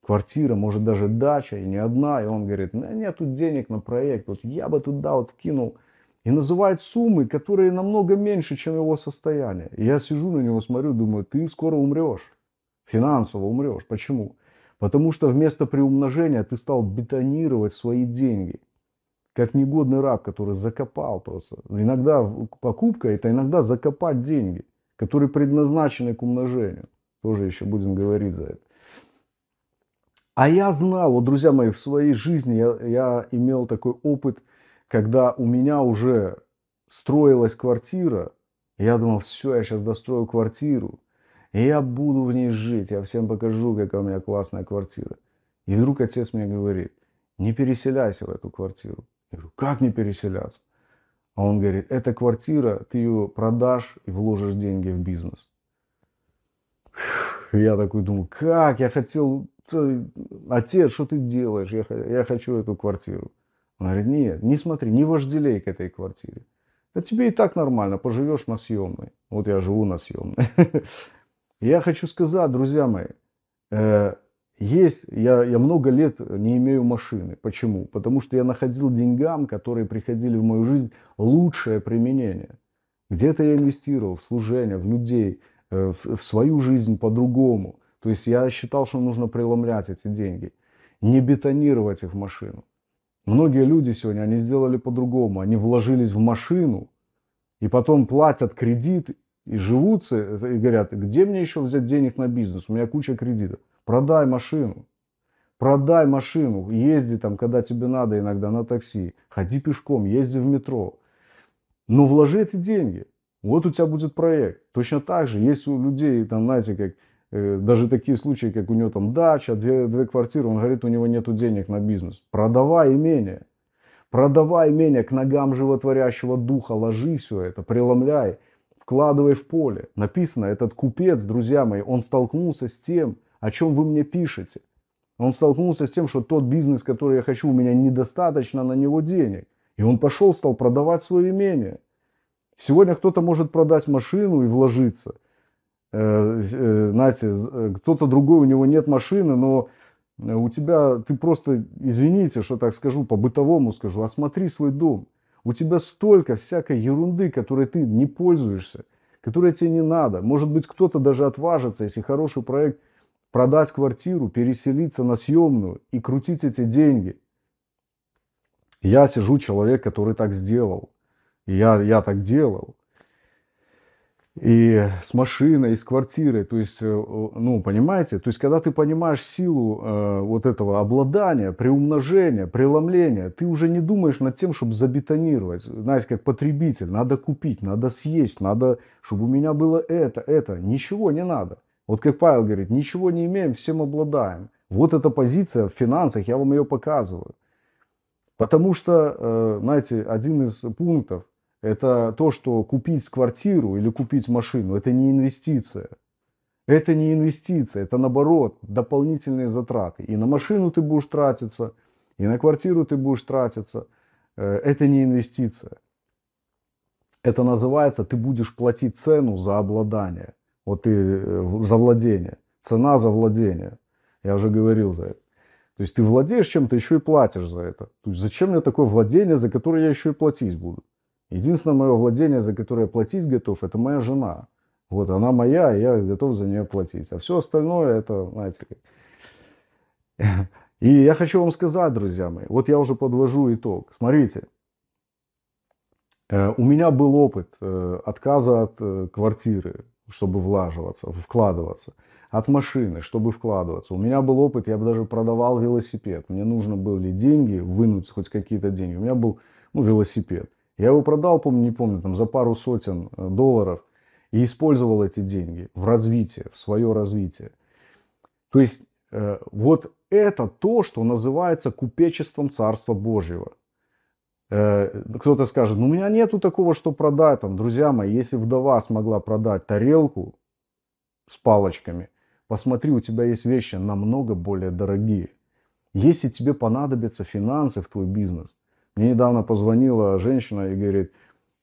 квартира, может даже дача, и не одна. И он говорит, ну, нет тут денег на проект, вот я бы туда вот кинул. И называет суммы, которые намного меньше, чем его состояние. И я сижу на него, смотрю, думаю, ты скоро умрешь. Финансово умрешь. Почему? Потому что вместо приумножения ты стал бетонировать свои деньги. Как негодный раб, который закопал просто. Иногда покупка это иногда закопать деньги, которые предназначены к умножению. Тоже еще будем говорить за это. А я знал, вот, друзья мои, в своей жизни я, я имел такой опыт, когда у меня уже строилась квартира, я думал, все, я сейчас дострою квартиру, и я буду в ней жить, я всем покажу, какая у меня классная квартира. И вдруг отец мне говорит, не переселяйся в эту квартиру. Я говорю, как не переселяться? А он говорит, эта квартира, ты ее продашь и вложишь деньги в бизнес. Я такой думаю, как? Я хотел Э, отец, что ты делаешь? Я, я хочу эту квартиру. Он говорит, нет, не смотри, не вожделей к этой квартире. Да тебе и так нормально, поживешь на съемной. Вот я живу на съемной. Я хочу сказать, друзья мои, э, есть, я, я много лет не имею машины. Почему? Потому что я находил деньгам, которые приходили в мою жизнь, лучшее применение. Где-то я инвестировал в служение, в людей, э, в, в свою жизнь по-другому. То есть я считал, что нужно преломлять эти деньги, не бетонировать их в машину. Многие люди сегодня, они сделали по-другому. Они вложились в машину и потом платят кредит и живут, э, и говорят, где мне еще взять денег на бизнес? У меня куча кредитов. Продай машину. Продай машину. Езди там, когда тебе надо иногда на такси. Ходи пешком, езди в метро. Но вложи эти деньги. Вот у тебя будет проект. Точно так же есть у людей, там, знаете, как Э, даже такие случаи, как у него там дача, две, две квартиры, он говорит, у него нет денег на бизнес. Продавай имение. Продавай имение к ногам животворящего духа, ложи все это, преломляй, вкладывай в поле. Написано, этот купец, друзья мои, он столкнулся с тем, о чем вы мне пишете. Он столкнулся с тем, что тот бизнес, который я хочу, у меня недостаточно на него денег. И он пошел, стал продавать свое имение. Сегодня кто-то может продать машину и вложиться – Э, э, знаете, э, кто-то другой, у него нет машины, но у тебя, ты просто, извините, что так скажу, по-бытовому скажу, осмотри а свой дом. У тебя столько всякой ерунды, которой ты не пользуешься, которой тебе не надо. Может быть, кто-то даже отважится, если хороший проект, продать квартиру, переселиться на съемную и крутить эти деньги. Я сижу человек, который так сделал. я, я так делал и с машиной, и с квартирой. То есть, э, ну, понимаете? То есть, когда ты понимаешь силу э, вот этого обладания, приумножения, преломления, ты уже не думаешь над тем, чтобы забетонировать. Знаете, как потребитель, надо купить, надо съесть, надо, чтобы у меня было это, это. Ничего не надо. Вот как Павел говорит, ничего не имеем, всем обладаем. Вот эта позиция в финансах, я вам ее показываю. Потому что, э, знаете, один из пунктов – это то, что купить квартиру или купить машину, это не инвестиция. Это не инвестиция, это наоборот дополнительные затраты. И на машину ты будешь тратиться, и на квартиру ты будешь тратиться. Э, это не инвестиция. Это называется, ты будешь платить цену за обладание. Вот ты э, за владение. Цена за владение. Я уже говорил за это. То есть ты владеешь чем-то, еще и платишь за это. То есть зачем мне такое владение, за которое я еще и платить буду? Единственное мое владение, за которое платить готов, это моя жена. Вот она моя, и я готов за нее платить. А все остальное это, знаете, и я хочу вам сказать, друзья мои, вот я уже подвожу итог. Смотрите, э, у меня был опыт э, отказа от э, квартиры, чтобы влаживаться, вкладываться, от машины, чтобы вкладываться. У меня был опыт, я бы даже продавал велосипед. Мне нужно были деньги, вынуть хоть какие-то деньги. У меня был ну, велосипед. Я его продал, помню, не помню, там за пару сотен э, долларов и использовал эти деньги в развитие, в свое развитие. То есть э, вот это то, что называется купечеством Царства Божьего. Э, кто-то скажет, ну у меня нету такого, что продать. Там, друзья мои, если вдова смогла продать тарелку с палочками, посмотри, у тебя есть вещи намного более дорогие. Если тебе понадобятся финансы в твой бизнес – мне недавно позвонила женщина и говорит,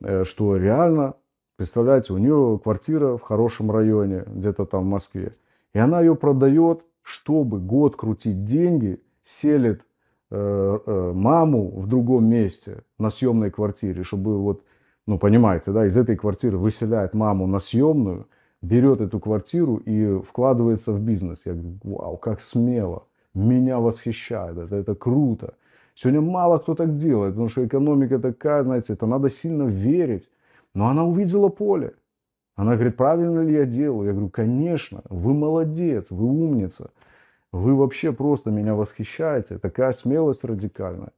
э, что реально, представляете, у нее квартира в хорошем районе, где-то там в Москве. И она ее продает, чтобы год крутить деньги, селит э, э, маму в другом месте на съемной квартире, чтобы вот, ну понимаете, да, из этой квартиры выселяет маму на съемную, берет эту квартиру и вкладывается в бизнес. Я говорю, вау, как смело, меня восхищает, это, это круто. Сегодня мало кто так делает, потому что экономика такая, знаете, это надо сильно верить. Но она увидела поле. Она говорит, правильно ли я делаю? Я говорю, конечно, вы молодец, вы умница. Вы вообще просто меня восхищаете. Такая смелость радикальная.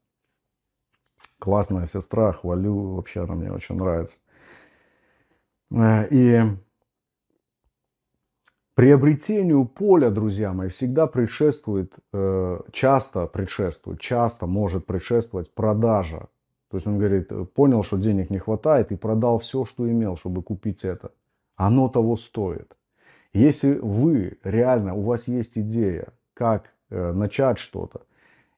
Классная сестра, хвалю, вообще она мне очень нравится. Э, и Приобретению поля, друзья мои, всегда предшествует, э, часто предшествует, часто может предшествовать продажа. То есть он говорит, э, понял, что денег не хватает и продал все, что имел, чтобы купить это. Оно того стоит. Если вы реально, у вас есть идея, как э, начать что-то,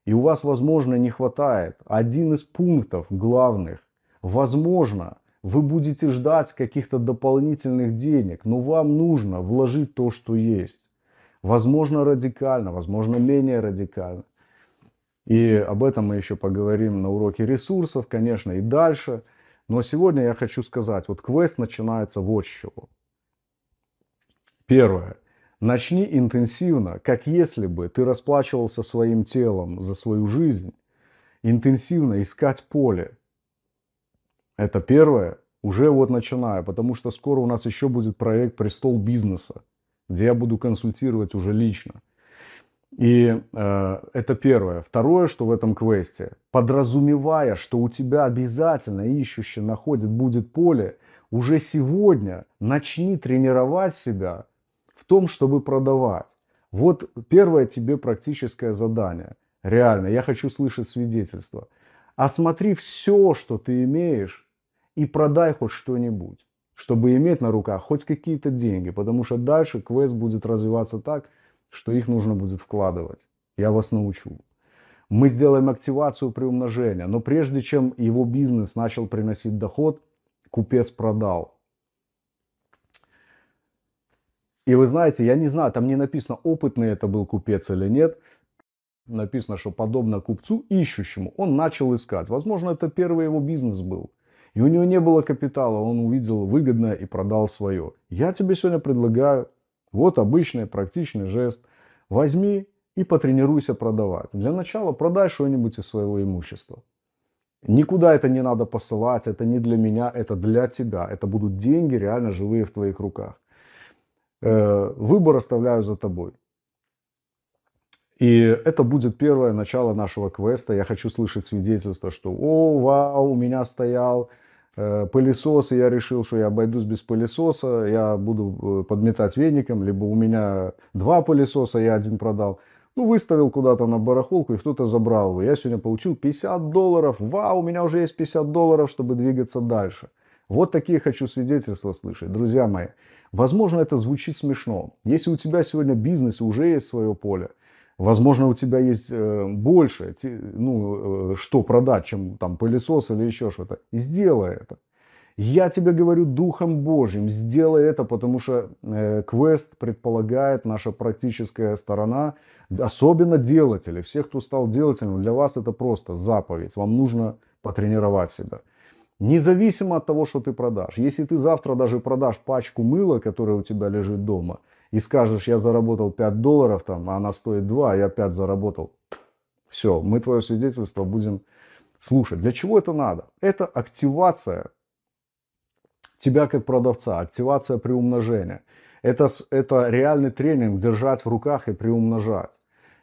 и у вас, возможно, не хватает, один из пунктов главных, возможно, вы будете ждать каких-то дополнительных денег, но вам нужно вложить то, что есть. Возможно, радикально, возможно, менее радикально. И об этом мы еще поговорим на уроке ресурсов, конечно, и дальше. Но сегодня я хочу сказать, вот квест начинается вот с чего. Первое. Начни интенсивно, как если бы ты расплачивался своим телом за свою жизнь. Интенсивно искать поле, это первое. Уже вот начинаю, потому что скоро у нас еще будет проект «Престол бизнеса», где я буду консультировать уже лично. И э, это первое. Второе, что в этом квесте, подразумевая, что у тебя обязательно ищущий находит будет поле, уже сегодня начни тренировать себя в том, чтобы продавать. Вот первое тебе практическое задание. Реально, я хочу слышать свидетельство. Осмотри все, что ты имеешь, и продай хоть что-нибудь, чтобы иметь на руках хоть какие-то деньги, потому что дальше квест будет развиваться так, что их нужно будет вкладывать. Я вас научу. Мы сделаем активацию при умножении. но прежде чем его бизнес начал приносить доход, купец продал. И вы знаете, я не знаю, там не написано, опытный это был купец или нет. Написано, что подобно купцу ищущему, он начал искать. Возможно, это первый его бизнес был. И у него не было капитала, он увидел выгодное и продал свое. Я тебе сегодня предлагаю, вот обычный практичный жест, возьми и потренируйся продавать. Для начала продай что-нибудь из своего имущества. Никуда это не надо посылать, это не для меня, это для тебя. Это будут деньги реально живые в твоих руках. Э, выбор оставляю за тобой. И это будет первое начало нашего квеста. Я хочу слышать свидетельство, что «О, вау, у меня стоял Э, пылесос, и я решил, что я обойдусь без пылесоса, я буду э, подметать веником, либо у меня два пылесоса, я один продал. Ну, выставил куда-то на барахолку, и кто-то забрал его. Я сегодня получил 50 долларов. Вау, у меня уже есть 50 долларов, чтобы двигаться дальше. Вот такие хочу свидетельства слышать, друзья мои. Возможно, это звучит смешно. Если у тебя сегодня бизнес, уже есть свое поле – Возможно, у тебя есть э, больше, ну, э, что продать, чем там пылесос или еще что-то. Сделай это. Я тебе говорю Духом Божьим, сделай это, потому что э, квест предполагает наша практическая сторона, особенно делатели, всех, кто стал делателем, для вас это просто заповедь, вам нужно потренировать себя. Независимо от того, что ты продашь. Если ты завтра даже продашь пачку мыла, которая у тебя лежит дома – и скажешь, я заработал 5 долларов, там, а она стоит 2, а я 5 заработал. Все, мы твое свидетельство будем слушать. Для чего это надо? Это активация тебя как продавца, активация приумножения. Это, это реальный тренинг держать в руках и приумножать.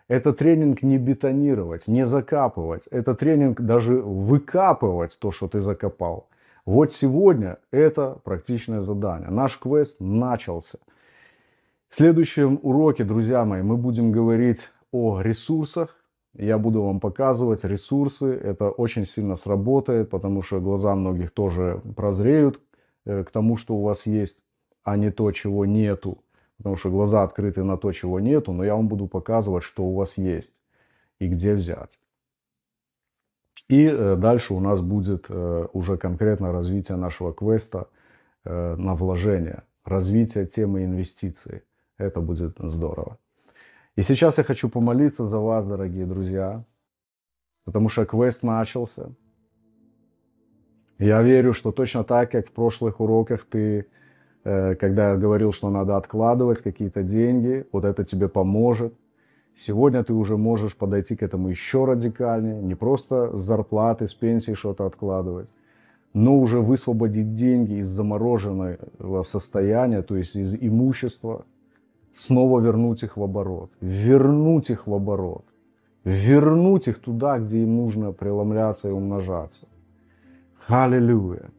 Это тренинг не бетонировать, не закапывать. Это тренинг даже выкапывать то, что ты закопал. Вот сегодня это практичное задание. Наш квест начался. В следующем уроке, друзья мои, мы будем говорить о ресурсах. Я буду вам показывать ресурсы. Это очень сильно сработает, потому что глаза многих тоже прозреют э, к тому, что у вас есть, а не то, чего нету. Потому что глаза открыты на то, чего нету, но я вам буду показывать, что у вас есть и где взять. И э, дальше у нас будет э, уже конкретно развитие нашего квеста на вложение, развитие темы инвестиций. Это будет здорово. И сейчас я хочу помолиться за вас, дорогие друзья, потому что квест начался. Я верю, что точно так, как в прошлых уроках ты, э, когда говорил, что надо откладывать какие-то деньги, вот это тебе поможет. Сегодня ты уже можешь подойти к этому еще радикальнее, не просто с зарплаты, с пенсии что-то откладывать, но уже высвободить деньги из замороженного состояния, то есть из имущества, снова вернуть их в оборот, вернуть их в оборот, вернуть их туда, где им нужно преломляться и умножаться. Аллилуйя!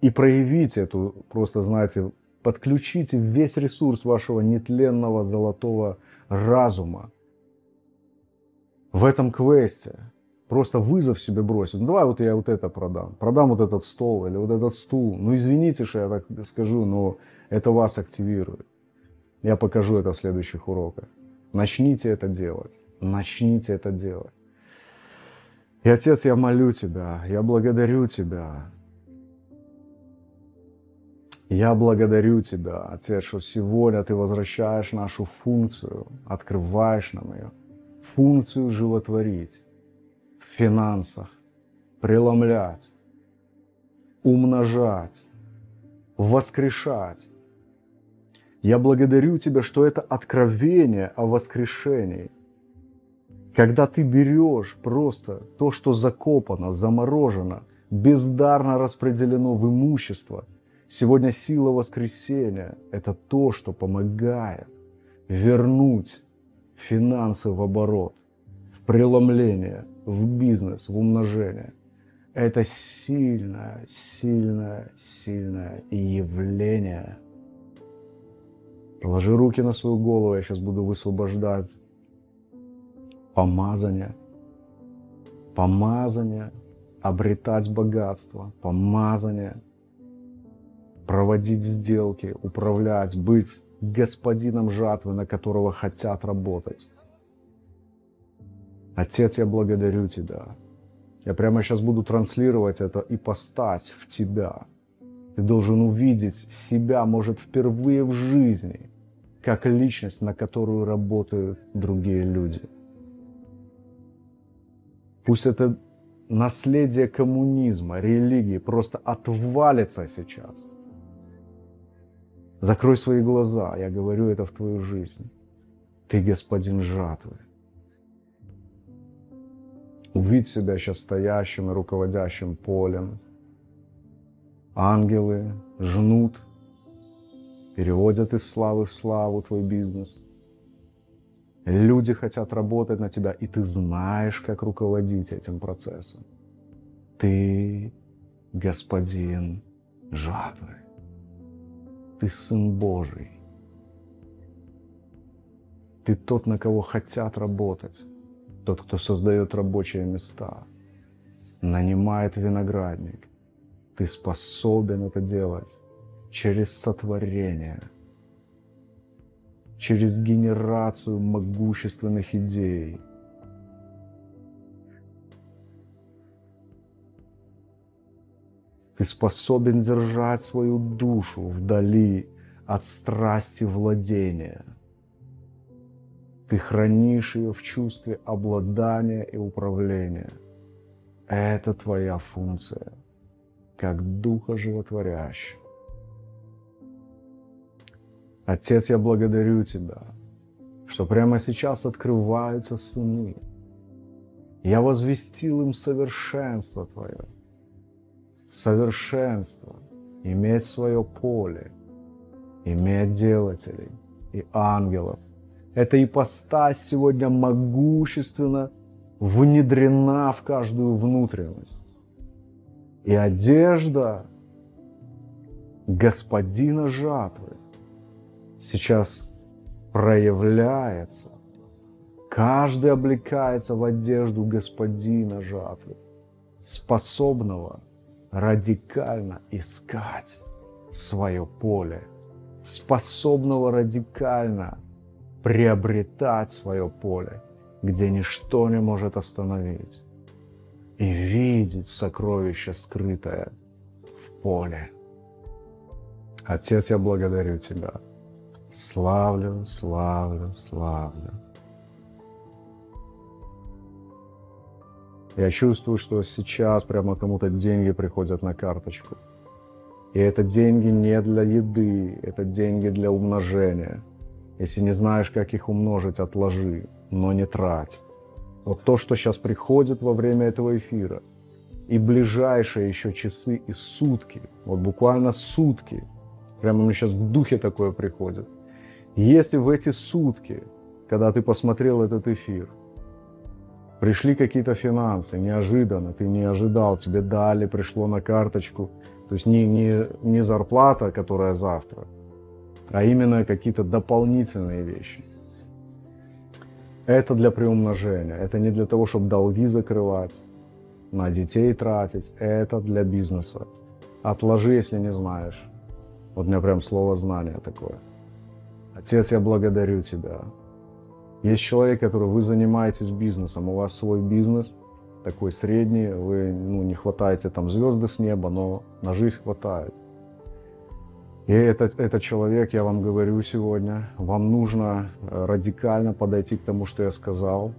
И проявите эту, просто, знаете, подключите весь ресурс вашего нетленного золотого разума в этом квесте – просто вызов себе бросит. Ну, давай вот я вот это продам, продам вот этот стол или вот этот стул. Ну, извините, что я так скажу, но это вас активирует. Я покажу это в следующих уроках. Начните это делать. Начните это делать. И, Отец, я молю Тебя, я благодарю Тебя. Я благодарю Тебя, Отец, что сегодня Ты возвращаешь нашу функцию, открываешь нам ее, функцию животворить финансах, преломлять, умножать, воскрешать. Я благодарю Тебя, что это откровение о воскрешении. Когда ты берешь просто то, что закопано, заморожено, бездарно распределено в имущество, сегодня сила воскресения – это то, что помогает вернуть финансы в оборот, в преломление – в бизнес, в умножение. Это сильное, сильное, сильное явление. Положи руки на свою голову, я сейчас буду высвобождать помазание. Помазание, обретать богатство, помазание, проводить сделки, управлять, быть господином жатвы, на которого хотят работать. Отец, я благодарю Тебя. Я прямо сейчас буду транслировать это и постать в Тебя. Ты должен увидеть себя, может, впервые в жизни, как личность, на которую работают другие люди. Пусть это наследие коммунизма, религии просто отвалится сейчас. Закрой свои глаза, я говорю это в твою жизнь. Ты господин жатвы увидь себя сейчас стоящим и руководящим полем. Ангелы жнут, переводят из славы в славу твой бизнес. Люди хотят работать на тебя, и ты знаешь, как руководить этим процессом. Ты господин жатвы. Ты Сын Божий. Ты тот, на кого хотят работать тот, кто создает рабочие места, нанимает виноградник. Ты способен это делать через сотворение, через генерацию могущественных идей. Ты способен держать свою душу вдали от страсти владения – ты хранишь ее в чувстве обладания и управления. Это твоя функция, как духа животворящего. Отец, я благодарю Тебя, что прямо сейчас открываются сыны. Я возвестил им совершенство Твое. Совершенство иметь свое поле, иметь делателей и ангелов – эта ипостась сегодня могущественно внедрена в каждую внутренность. И одежда господина жатвы сейчас проявляется. Каждый облекается в одежду господина жатвы, способного радикально искать свое поле, способного радикально приобретать свое поле, где ничто не может остановить, и видеть сокровище скрытое в поле. Отец, я благодарю Тебя. Славлю, славлю, славлю. Я чувствую, что сейчас прямо кому-то деньги приходят на карточку. И это деньги не для еды, это деньги для умножения – если не знаешь, как их умножить, отложи, но не трать. Вот то, что сейчас приходит во время этого эфира, и ближайшие еще часы и сутки, вот буквально сутки, прямо мне сейчас в духе такое приходит. Если в эти сутки, когда ты посмотрел этот эфир, пришли какие-то финансы, неожиданно, ты не ожидал, тебе дали, пришло на карточку, то есть не, не, не зарплата, которая завтра – а именно какие-то дополнительные вещи. Это для приумножения, это не для того, чтобы долги закрывать, на детей тратить, это для бизнеса. Отложи, если не знаешь. Вот у меня прям слово знание такое. Отец, я благодарю тебя. Есть человек, который вы занимаетесь бизнесом, у вас свой бизнес, такой средний, вы ну, не хватаете там звезды с неба, но на жизнь хватает. И этот, этот человек, я вам говорю сегодня, вам нужно э, радикально подойти к тому, что я сказал,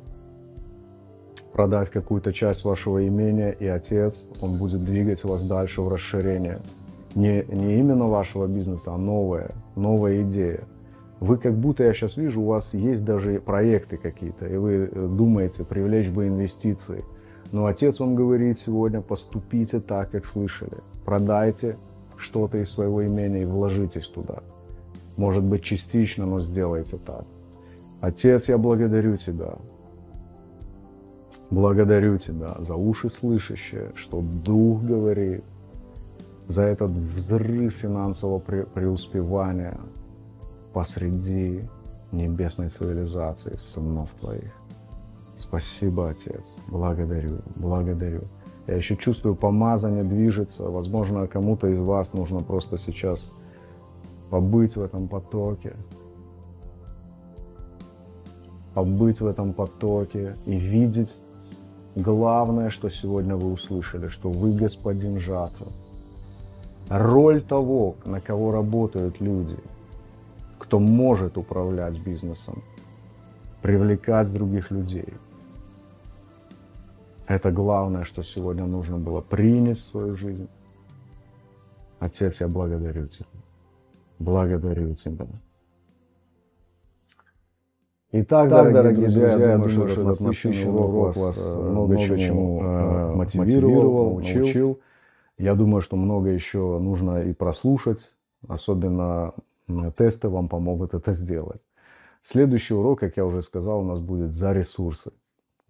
продать какую-то часть вашего имения, и отец, он будет двигать вас дальше в расширение. Не, не именно вашего бизнеса, а новая, новая идея. Вы как будто, я сейчас вижу, у вас есть даже проекты какие-то, и вы э, думаете, привлечь бы инвестиции. Но отец вам говорит сегодня, поступите так, как слышали. Продайте что-то из своего имения и вложитесь туда. Может быть, частично, но сделайте так. Отец, я благодарю Тебя. Благодарю Тебя за уши слышащие, что Дух говорит, за этот взрыв финансового преуспевания посреди небесной цивилизации сынов Твоих. Спасибо, Отец. Благодарю, благодарю. Я еще чувствую, помазание движется. Возможно, кому-то из вас нужно просто сейчас побыть в этом потоке. Побыть в этом потоке и видеть главное, что сегодня вы услышали, что вы господин жатвы. Роль того, на кого работают люди, кто может управлять бизнесом, привлекать других людей, это главное, что сегодня нужно было принять в свою жизнь. Отец, я благодарю Тебя. Благодарю Тебя. Итак, так, дорогие, дорогие друзья, я думаю, что этот насыщенный урок вас э, э, много, много чему э, э, мотивировал, учил. научил. Я думаю, что много еще нужно и прослушать. Особенно тесты вам помогут это сделать. Следующий урок, как я уже сказал, у нас будет за ресурсы.